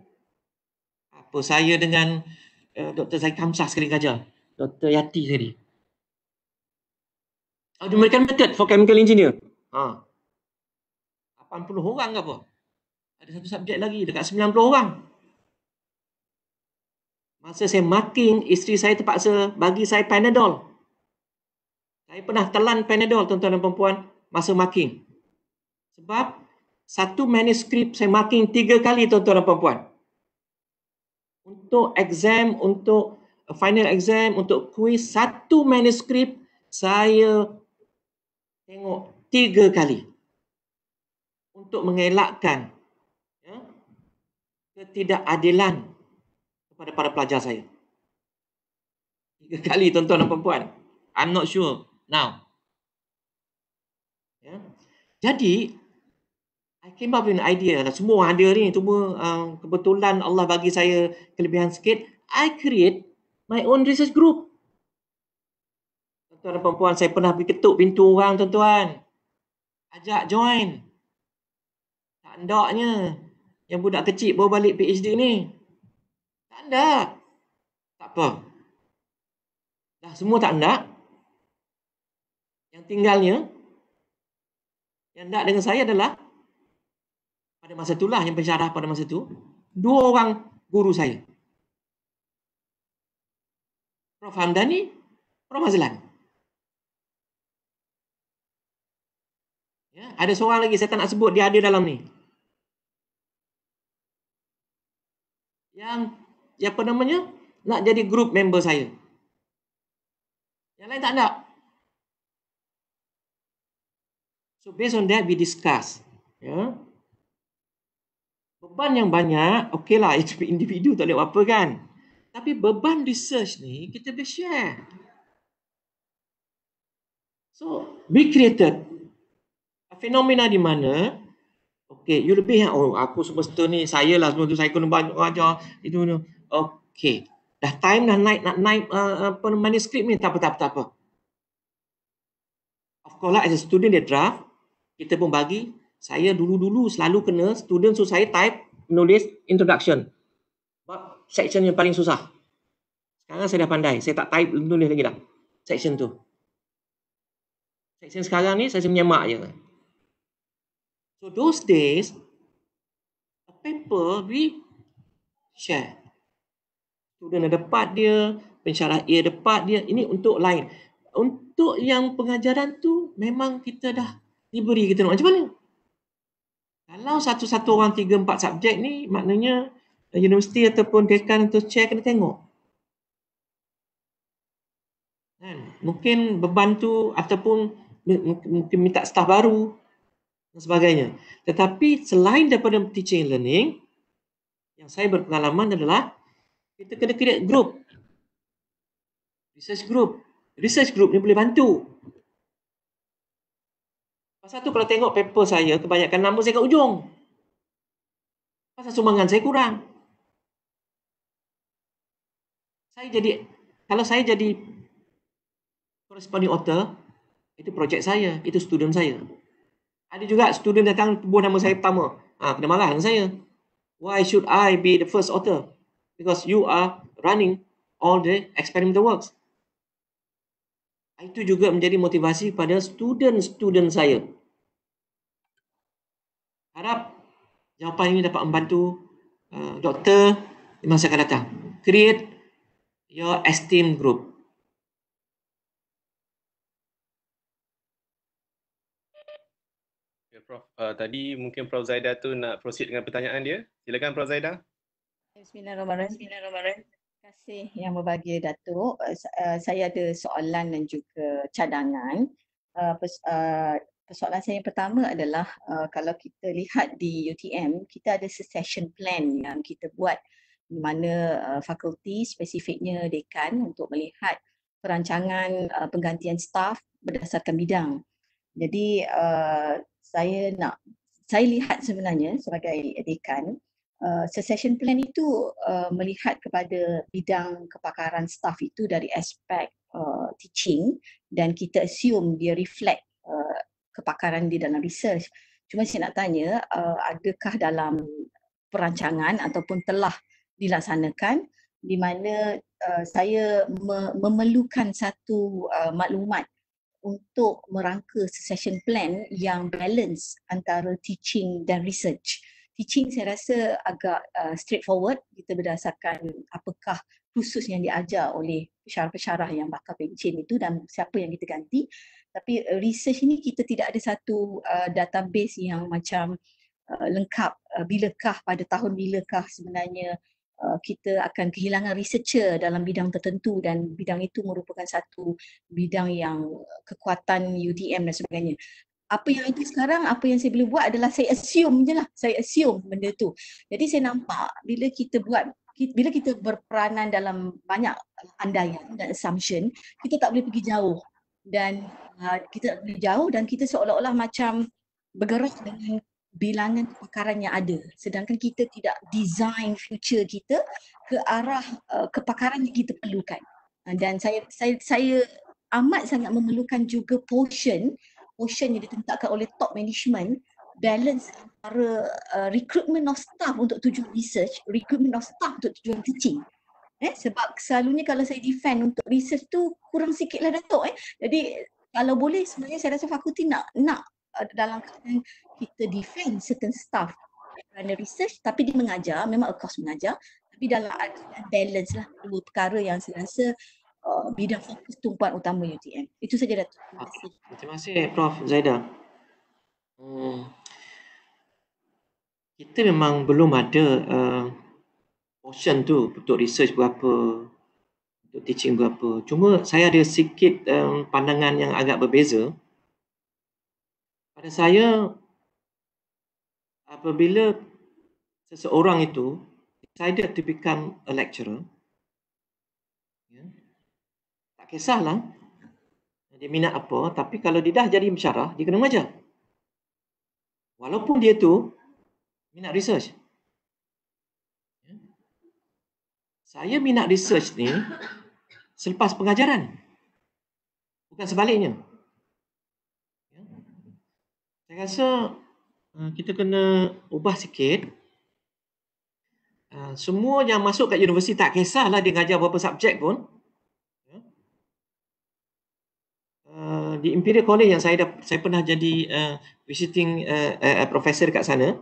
apa saya dengan eh, Dr. Zainul Kamsah sekali mengajar. Dr. Yati tadi. Ada mereka method for chemical engineer. Ha. 80 orang ke apa? Ada satu subjek lagi dekat 90 orang. Masa saya marking, isteri saya terpaksa bagi saya Panadol. Saya pernah telan Panadol tuan-tuan dan perempuan masa marking. Sebab satu manuskrip saya marking tiga kali tuan-tuan dan perempuan. Untuk exam, untuk final exam untuk kuis satu manuskrip saya tengok tiga kali untuk mengelakkan ya, ketidakadilan kepada para pelajar saya. Tiga kali tuan-tuan dan perempuan. I'm not sure now. Ya. Jadi, I came up with an idea. Lah. Semua ada ni. Cuma uh, kebetulan Allah bagi saya kelebihan sikit. I create my own research group. Tuan-tuan dan perempuan, saya pernah pergi ketuk pintu orang tuan-tuan. Ajak join. Tak andaknya yang budak kecil bawa balik PhD ni. Tak andak. Tak apa. Dah semua tak andak. Yang tinggalnya, yang andak dengan saya adalah pada masa itulah yang pensyarah pada masa itu, dua orang guru saya. Prof. Hamdani, Prof. Hazlan. Ya, ada seorang lagi saya tak nak sebut dia ada dalam ni. Yang yang apa namanya? Nak jadi group member saya. Yang lain tak nak. So based on that we discuss. Ya. Beban yang banyak, okeylah [LAUGHS] itu individu tak boleh apa kan. Tapi beban research ni kita boleh share. So, be created. Fenomena di mana? Okay, you lebih yang, oh aku semester ni, saya lah semua tu, saya kena banyak ajar, itu, itu. Okay, dah time dah naik, nak naik uh, apa, uh, manuskrip ni, tak apa, tak apa, tak apa. Of course lah, as a student dia draft, kita pun bagi, saya dulu-dulu selalu kena, student so saya type, menulis introduction section yang paling susah. Sekarang saya dah pandai. Saya tak type, tulis lagi dah. Section tu. Section sekarang ni, saya menyemak je. So, those days, a paper we share. Student dapat dia, pensyarah ia dapat dia. Ini untuk lain. Untuk yang pengajaran tu, memang kita dah diberi. Kita nak macam mana? Kalau satu-satu orang tiga, empat subjek ni, maknanya universiti ataupun dekan atau chair kena tengok. Kan? Mungkin beban tu ataupun mungkin minta staff baru dan sebagainya. Tetapi selain daripada teaching and learning, yang saya berpengalaman adalah kita kena create group. Research group. Research group ni boleh bantu. Pasal tu kalau tengok paper saya, kebanyakan nombor saya kat ujung. Pasal sumbangan saya kurang. saya jadi kalau saya jadi corresponding author itu projek saya itu student saya ada juga student datang buah nama saya pertama ah ha, kena marah dengan saya why should i be the first author because you are running all the experimental works itu juga menjadi motivasi pada student-student saya harap jawapan ini dapat membantu uh, doktor di masa akan datang create your esteemed group. Ya, Prof, uh, tadi mungkin Prof Zaidah tu nak proceed dengan pertanyaan dia. Silakan Prof Zaidah. Bismillahirrahmanirrahim. Bismillahirrahmanirrahim. Terima kasih yang berbahagia Datuk. Uh, saya ada soalan dan juga cadangan. Uh, uh, persoalan saya yang pertama adalah uh, kalau kita lihat di UTM, kita ada succession plan yang kita buat di mana uh, fakulti spesifiknya dekan untuk melihat perancangan uh, penggantian staf berdasarkan bidang. Jadi uh, saya nak saya lihat sebenarnya sebagai dekan uh, succession plan itu uh, melihat kepada bidang kepakaran staf itu dari aspek uh, teaching dan kita assume dia reflect uh, kepakaran di dalam research. Cuma saya nak tanya uh, adakah dalam perancangan ataupun telah uh, dilaksanakan di mana uh, saya me- memerlukan satu uh, maklumat untuk merangka succession plan yang balance antara teaching dan research. Teaching saya rasa agak uh, straightforward kita berdasarkan apakah khusus yang diajar oleh pesyarah-pesyarah yang bakal pencen itu dan siapa yang kita ganti. Tapi uh, research ini kita tidak ada satu uh, database yang macam uh, lengkap uh, bilakah pada tahun bilakah sebenarnya Uh, kita akan kehilangan researcher dalam bidang tertentu dan bidang itu merupakan satu bidang yang uh, kekuatan UTM dan sebagainya. Apa yang itu sekarang, apa yang saya boleh buat adalah saya assume je lah. Saya assume benda tu. Jadi saya nampak bila kita buat, bila kita berperanan dalam banyak andaian dan assumption, kita tak boleh pergi jauh. Dan uh, kita tak boleh jauh dan kita seolah-olah macam bergerak dengan bilangan kepakaran yang ada sedangkan kita tidak design future kita ke arah uh, kepakaran yang kita perlukan uh, dan saya saya saya amat sangat memerlukan juga portion portion yang ditentukan oleh top management balance antara uh, recruitment of staff untuk tujuan research recruitment of staff untuk tujuan teaching eh sebab selalunya kalau saya defend untuk research tu kurang sikitlah datuk eh jadi kalau boleh sebenarnya saya rasa fakulti nak nak Eh, dalam kita defend certain stuff kerana research tapi dia mengajar memang across mengajar tapi dalam balance lah dua perkara yang saya rasa uh, bidang fokus tumpuan utama UTM itu saja dah terima ah, kasih terima kasih eh, Prof Zaida hmm. kita memang belum ada uh, portion tu untuk research berapa untuk teaching berapa cuma saya ada sikit um, pandangan yang agak berbeza pada saya, apabila seseorang itu decided to become a lecturer, ya, tak kisahlah dia minat apa, tapi kalau dia dah jadi mesyarah, dia kena mengajar. Walaupun dia tu minat research. Ya. Saya minat research ni selepas pengajaran. Bukan sebaliknya. Saya rasa uh, kita kena ubah sikit. Uh, semua yang masuk kat universiti tak kisahlah dia ngajar berapa subjek pun. Ya. Uh, di Imperial College yang saya dah, saya pernah jadi uh, visiting uh, uh, professor kat sana,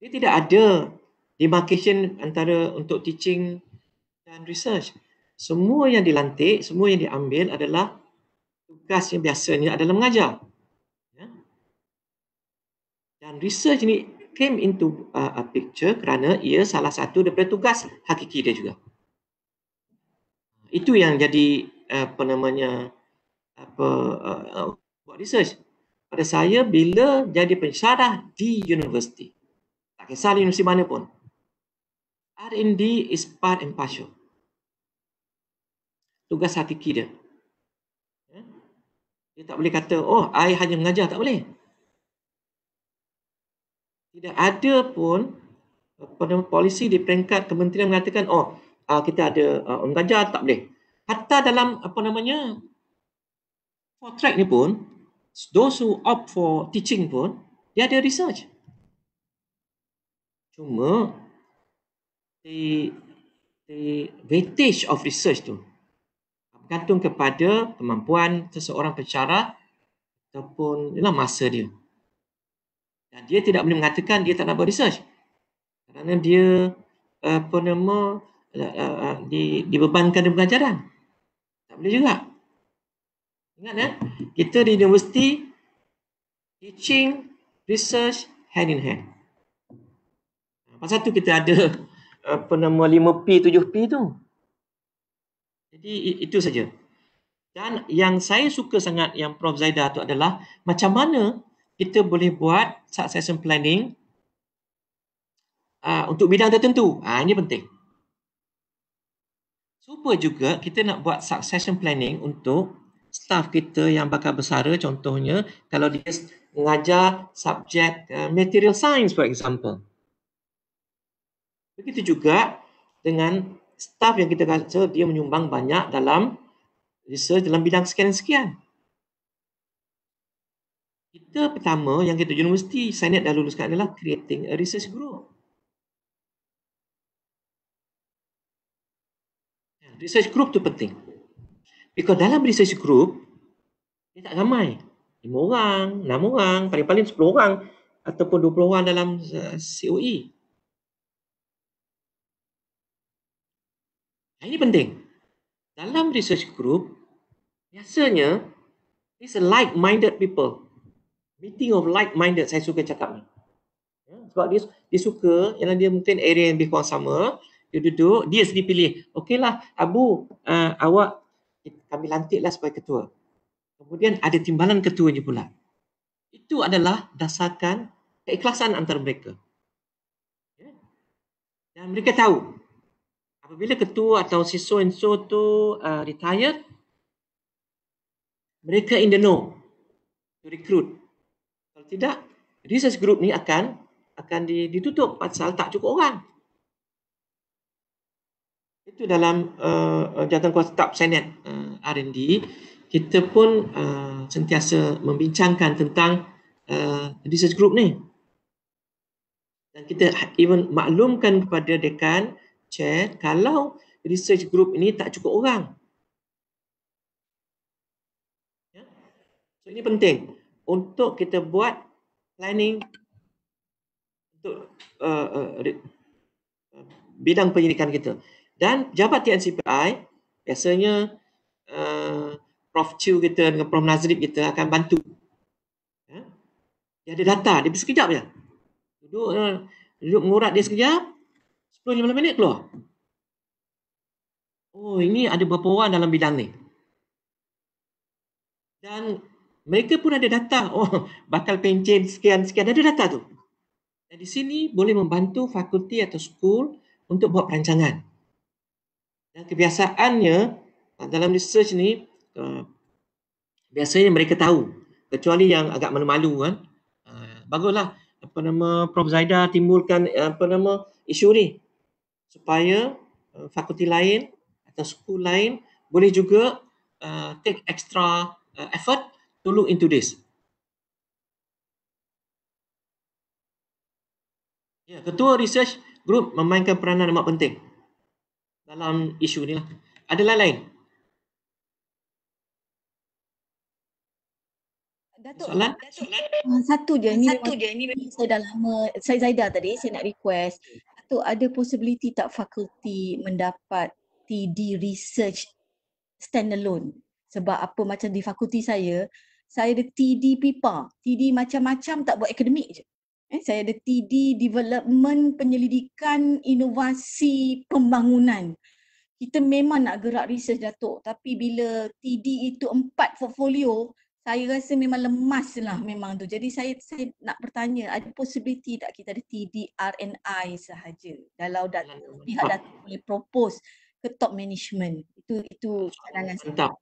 dia tidak ada demarcation antara untuk teaching dan research. Semua yang dilantik, semua yang diambil adalah tugas yang biasanya adalah mengajar dan research ni came into uh, a picture kerana ia salah satu daripada tugas hakiki dia juga. Itu yang jadi apa namanya apa uh, buat research. Pada saya bila jadi pensyarah di universiti. Tak kisah di universiti mana pun. R&D is part and partial. Tugas hakiki dia. Dia tak boleh kata, oh, I hanya mengajar. Tak boleh tidak ada pun eh, polisi di peringkat kementerian mengatakan oh ah, kita ada uh, orang gajah tak boleh hatta dalam apa namanya contract ni pun those who opt for teaching pun dia ada research cuma the the weightage of research tu bergantung kepada kemampuan seseorang pencara ataupun ialah masa dia dan dia tidak boleh mengatakan dia tak nak buat research. Kerana dia apa nama eh, eh, di dibebankan dengan pelajaran. Tak boleh juga. Ingat ya, kita di universiti teaching research hand in hand. Apa satu kita ada apa nama 5P 7P tu. Jadi itu saja. Dan yang saya suka sangat yang Prof Zaida tu adalah macam mana kita boleh buat succession planning uh, untuk bidang tertentu. Ha, ini penting. Super juga kita nak buat succession planning untuk staff kita yang bakal bersara contohnya kalau dia mengajar subjek uh, eh, material science for example. Begitu juga dengan staff yang kita rasa dia menyumbang banyak dalam research dalam bidang sekian-sekian kita pertama yang kita universiti Sinet dah luluskan adalah creating a research group. Research group tu penting. Because dalam research group, dia tak ramai. 5 orang, 6 orang, paling-paling 10 orang ataupun 20 orang dalam eh, COE. Nah, ini penting. Dalam research group, biasanya it's like-minded people. Meeting of like-minded saya suka cakap ni. Ya, sebab dia dia suka yang dia mungkin area yang lebih kurang sama. Dia duduk, dia sendiri pilih. Okeylah, Abu, uh, awak kami lantiklah sebagai ketua. Kemudian ada timbalan ketuanya pula. Itu adalah dasarkan keikhlasan antara mereka. Ya. Dan mereka tahu apabila ketua atau si so-and-so tu uh, retire, mereka in the know to recruit tidak research group ni akan akan ditutup pasal tak cukup orang. Itu dalam uh, eh, eh, jawatan kuasa tap senet uh, eh, R&D kita pun uh, sentiasa membincangkan tentang uh, research group ni. Dan kita ha, even maklumkan kepada dekan, chair, kalau research group ini tak cukup orang. Ya? So, ini penting untuk kita buat planning untuk uh, uh, uh bidang penyelidikan kita. Dan jabat TNCPI, biasanya uh, Prof. Chiu kita dengan Prof. Nazrib kita akan bantu. Ya. Dia ada data, dia sekejap je. Duduk, uh, duduk ngurat dia sekejap, 10-15 minit keluar. Oh, ini ada beberapa orang dalam bidang ni? Dan mereka pun ada data oh [LAUGHS] bakal pencen sekian-sekian ada data tu dan di sini boleh membantu fakulti atau school untuk buat perancangan dan kebiasaannya ah, dalam research ni uh, biasanya mereka tahu kecuali yang agak malu-malu kan uh, baguslah apa nama Prof Zaida timbulkan eh, apa nama isu ni supaya uh, fakulti lain atau school lain boleh juga uh, take extra uh, effort to look into this. Ya, ketua research group memainkan peranan amat penting dalam isu ni lah. Ada lain-lain? Datuk, soalan? Datuk, ah, satu je. Ini satu je. Ini saya dah lama, saya Zaidah tadi, saya nak request. Atau ada possibility tak fakulti mendapat TD research standalone? Sebab apa macam di fakulti saya, saya ada TD PIPA. TD macam-macam tak buat akademik je. Eh, saya ada TD Development Penyelidikan Inovasi Pembangunan. Kita memang nak gerak research Datuk. Tapi bila TD itu empat portfolio, saya rasa memang lemas lah memang tu. Jadi saya saya nak bertanya, ada possibility tak kita ada TD R&I sahaja? Kalau dat- pihak Datuk boleh propose ke top management. Itu itu pandangan saya. Entah.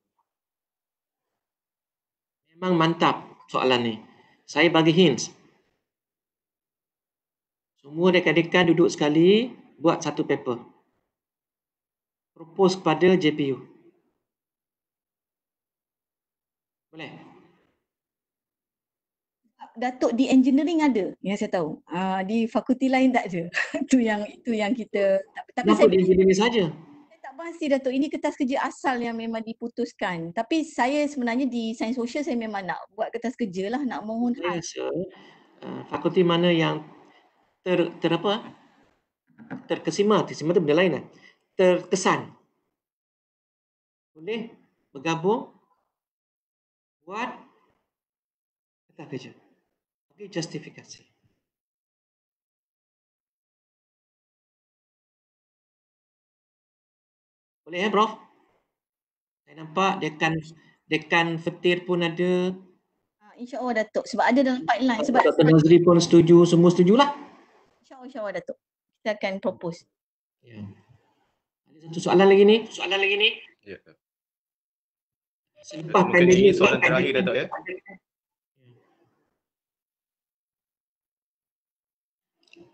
Memang mantap soalan ni. Saya bagi hints. Semua dekat-dekat duduk sekali, buat satu paper. Propose kepada JPU. Boleh? Datuk di engineering ada ya saya tahu. Uh, di fakulti lain tak ada. [LAUGHS] itu yang itu yang kita tapi Nampak saya di engineering saja pasti Datuk. Ini kertas kerja asal yang memang diputuskan. Tapi saya sebenarnya di sains sosial saya memang nak buat kertas kerja lah. Nak mohon ya, hal. Yes, uh, fakulti mana yang ter, ter apa? Terkesima. Terkesima tu benda lain lah. Terkesan. Boleh bergabung buat kertas kerja. Okay, justifikasi. Boleh eh Prof? Saya nampak dekan dekan fetir pun ada. Ah, insya Allah Datuk. Sebab ada dalam pipeline. Sebab Datuk Nazri pun setuju. Semua setujulah. Allah insya Datuk. Kita akan propose. Ya. Ada satu soalan lagi ni? Soalan lagi ni? Ya. Selepas Mungkin pandemik. Ini soalan terakhir pandemik. Datuk ya? ya.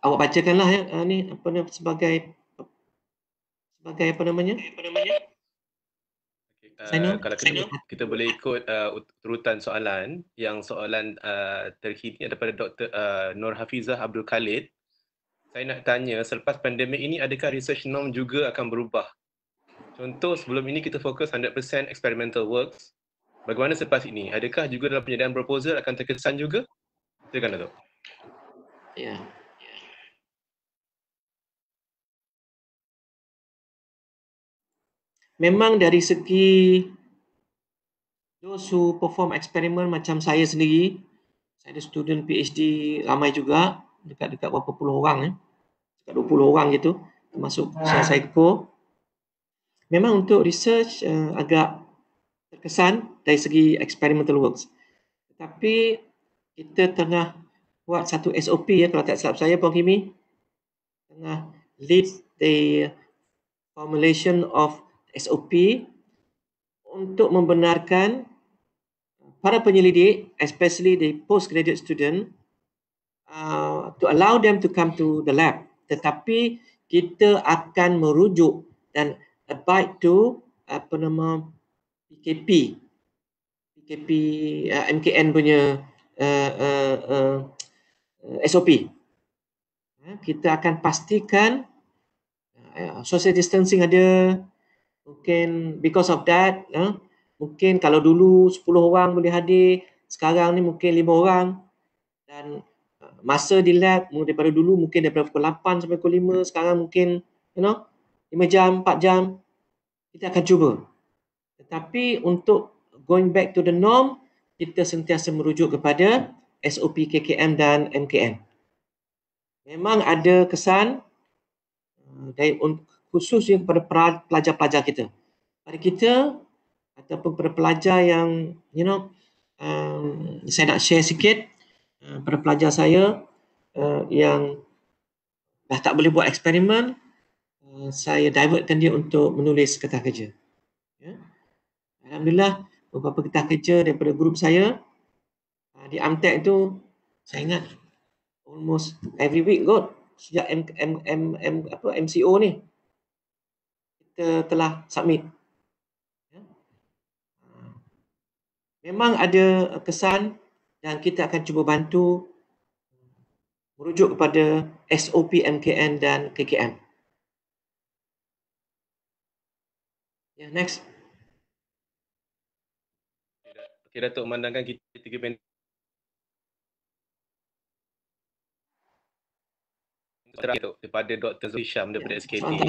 Awak bacakanlah ya uh, ni apa ni sebagai sebagai apa namanya? uh, kalau kita, kita boleh ikut uh, urutan soalan yang soalan uh, terkini daripada Dr. Uh, Nur Hafizah Abdul Khalid. Saya nak tanya selepas pandemik ini adakah research norm juga akan berubah? Contoh sebelum ini kita fokus 100% experimental works. Bagaimana selepas ini? Adakah juga dalam penyediaan proposal akan terkesan juga? Silakan Datuk. Ya. Yeah. memang dari segi those who perform eksperimen macam saya sendiri, saya ada student PhD ramai juga, dekat-dekat berapa puluh orang eh. Dekat 20 orang gitu, termasuk ah. saya psycho. Memang untuk research uh, agak terkesan dari segi experimental works. Tetapi kita tengah buat satu SOP ya eh, kalau tak salah saya Puan Kimi tengah lead the formulation of SOP untuk membenarkan para penyelidik, especially the postgraduate student, uh, to allow them to come to the lab. Tetapi kita akan merujuk dan abide to apa nama PKP, PKP uh, MKN punya uh, uh, uh, SOP. Kita akan pastikan uh, social distancing ada, mungkin because of that eh, mungkin kalau dulu 10 orang boleh hadir sekarang ni mungkin 5 orang dan uh, masa di lab daripada dulu mungkin daripada pukul 8 sampai pukul 5 sekarang mungkin you know 5 jam 4 jam kita akan cuba tetapi untuk going back to the norm kita sentiasa merujuk kepada SOP KKM dan MKN memang ada kesan uh, dari untuk khususnya kepada pelajar-pelajar kita. Pada kita ataupun kepada pelajar yang you know um, saya nak share sikit uh, pelajar saya uh, yang dah tak boleh buat eksperimen uh, saya divertkan dia untuk menulis kertas kerja. Yeah. Alhamdulillah beberapa kertas kerja daripada grup saya uh, di Amtek itu saya ingat almost every week kot sejak M, M, M, M, apa, MCO ni kita telah submit. Ya. Memang ada kesan dan kita akan cuba bantu merujuk kepada SOP MKN dan KKM. Yeah, next. Okay, tu memandangkan kita tiga pendek. terakhir tu kepada Dr. Zulisham daripada SKT. Uh, ya,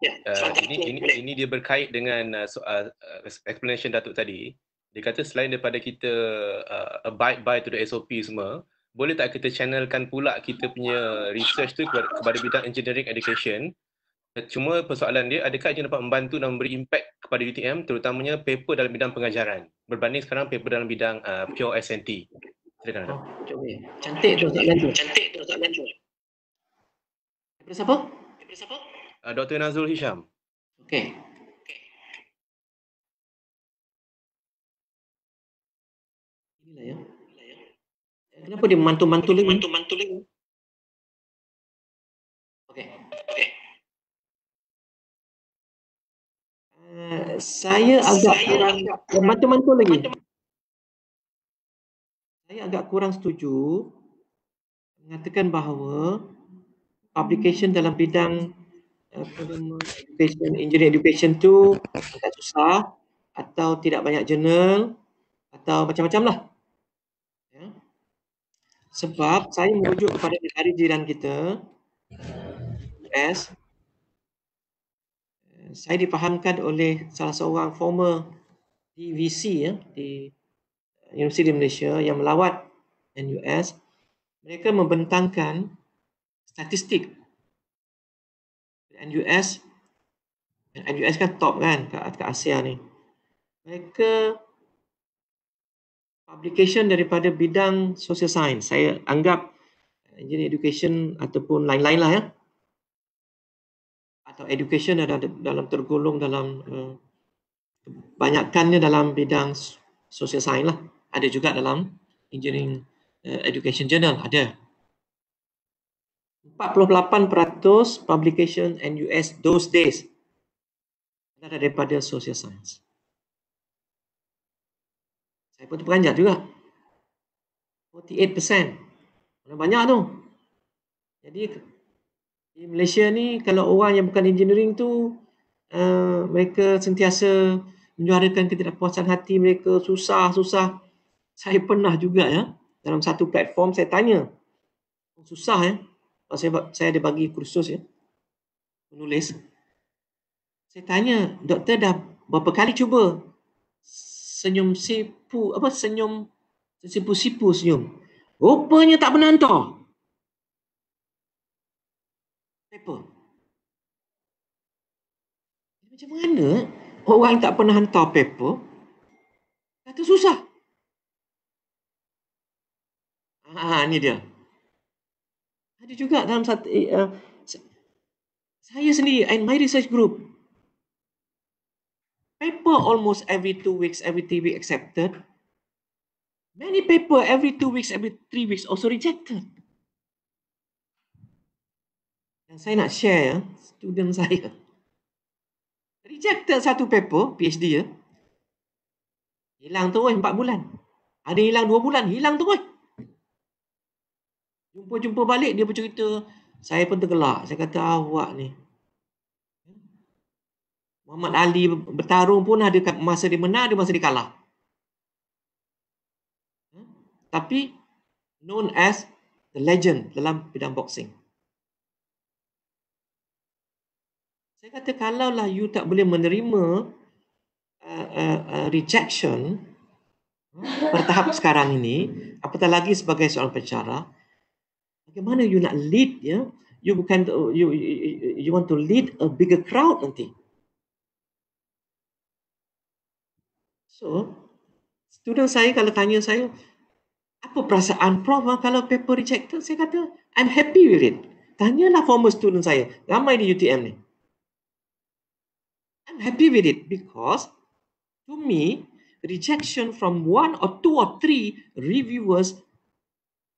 ya, eh, ini, ini, ini dia berkait dengan uh, so, uh, uh, explanation Datuk tadi. Dia kata selain daripada kita uh, abide by to the SOP semua, boleh tak kita channelkan pula kita punya research tu kepada, kepada bidang engineering education? Cuma persoalan dia, adakah dia dapat membantu dan memberi impact kepada UTM terutamanya paper dalam bidang pengajaran berbanding sekarang paper dalam bidang uh, pure S&T? Silakan. Oh, ya. cantik tu soalan tu. Cantik tu soalan tu. Daripada siapa? Daripada siapa? Uh, Dr. Nazrul Hisham. Okey. Okay. Ya. Ya. Kenapa dia mantul-mantul lagi? Mantul-mantul lagi. Okey. Okey. Uh, saya agak saya agak mantul-mantul lagi. Mantul-mantul. Saya agak kurang setuju mengatakan bahawa application dalam bidang education, engineering education tu agak susah atau tidak banyak jurnal atau macam-macam lah. Ya. Sebab saya merujuk kepada negara jiran kita, US, saya dipahamkan oleh salah seorang former DVC ya, di Universiti Malaysia yang melawat NUS, mereka membentangkan statistik NUS NUS kan top kan kat, kat Asia ni mereka publication daripada bidang social science saya anggap engineering education ataupun lain-lain lah ya atau education ada dalam tergolong dalam kebanyakannya eh, uh, dalam bidang social science lah ada juga dalam engineering uh, education journal ada 48% publication in US those days daripada social science. Saya pun terperanjat juga. 48%. Mana banyak tu. Jadi di Malaysia ni kalau orang yang bukan engineering tu uh, mereka sentiasa menyuarakan ketidakpuasan hati mereka susah-susah. Saya pernah juga ya dalam satu platform saya tanya. Susah ya. Ah, saya saya ada bagi kursus ya menulis saya tanya doktor dah berapa kali cuba senyum sipu apa senyum sipu-sipu senyum rupanya tak pernah hantar paper macam mana orang tak pernah hantar paper kata susah ha, ah, ni dia ada juga dalam satu uh, eh, eh, saya sendiri and my research group paper almost every two weeks, every three weeks accepted. Many paper every two weeks, every three weeks also rejected. yang saya nak share eh, student [LAUGHS] saya. Rejected satu paper, PhD ya. Hilang tu empat bulan. Ada hilang dua bulan, hilang tu weh. Jumpa-jumpa balik dia bercerita. Saya pun tergelak. Saya kata awak ah, ni. Muhammad Ali bertarung pun ada lah, masa dia menang, ada masa dia kalah. Tapi known as the legend dalam bidang boxing. Saya kata kalaulah you tak boleh menerima uh, uh, uh, rejection uh, bertahap sekarang ini, apatah lagi sebagai seorang pencara, bagaimana you nak lead ya you bukan you, you you want to lead a bigger crowd nanti so student saya kalau tanya saya apa perasaan prof ah, kalau paper rejected saya kata i'm happy with it tanyalah former student saya ramai di UTM ni i'm happy with it because to me rejection from one or two or three reviewers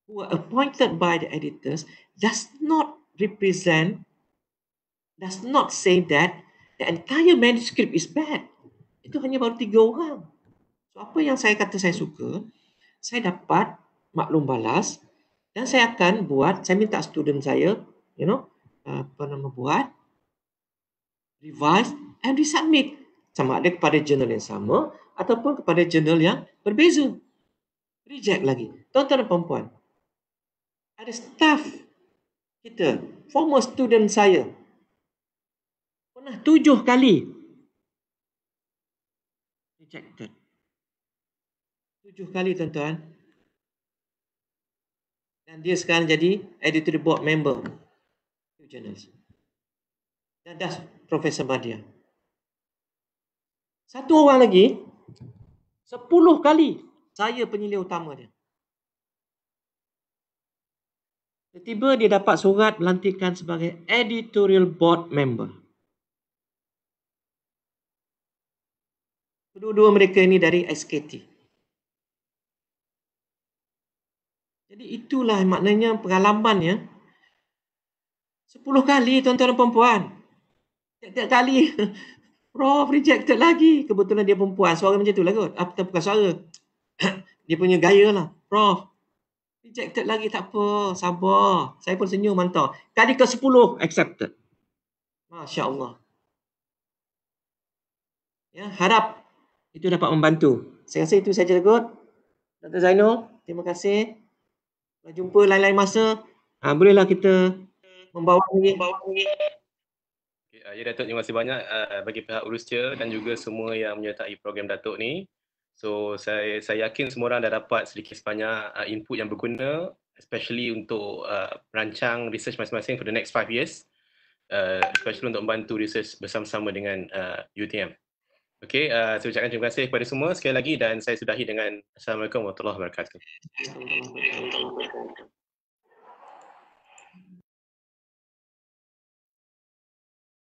who were appointed by the editors does not represent, does not say that the entire manuscript is bad. Itu hanya baru tiga orang. So, apa yang saya kata saya suka, saya dapat maklum balas dan saya akan buat, saya minta student saya, you know, apa nama buat, revise and resubmit. Sama ada kepada jurnal yang sama ataupun kepada jurnal yang berbeza. Reject lagi. Tuan-tuan dan perempuan, ada staff kita, former student saya. Pernah tujuh kali rejected. Tujuh kali tuan-tuan. Dan dia sekarang jadi editor board member. Dan dah Profesor Madia. Satu orang lagi, sepuluh kali saya penyelia utama dia. Tiba-tiba dia dapat surat melantikan sebagai editorial board member. Kedua-dua mereka ini dari SKT. Jadi itulah maknanya pengalamannya. Sepuluh kali tuan-tuan dan perempuan. Tiap-tiap kali [LAUGHS] Prof. rejected lagi. Kebetulan dia perempuan. Suara macam itulah kot. Apa bukan suara. [COUGHS] dia punya gaya lah. Prof, rejected lagi tak apa. Sabar. Saya pun senyum mantap. Kali ke sepuluh, accepted. Masya Allah. Ya, harap itu dapat membantu. Saya rasa itu saja kot. Dr. Zainul, terima kasih. Kita jumpa lain-lain masa. Ha, bolehlah kita membawa ini. Membawa ini. Okay, ah, ya, Datuk, terima kasih banyak uh, bagi pihak Urusca dan juga semua yang menyertai program Datuk ni. So saya saya yakin semua orang dah dapat sedikit sebanyak uh, input yang berguna especially untuk uh, rancang research masing-masing for the next five years. Uh, especially untuk membantu research bersama-sama dengan uh, UTM. Okay, uh, saya ucapkan terima kasih kepada semua sekali lagi dan saya sudahi dengan Assalamualaikum warahmatullahi wabarakatuh.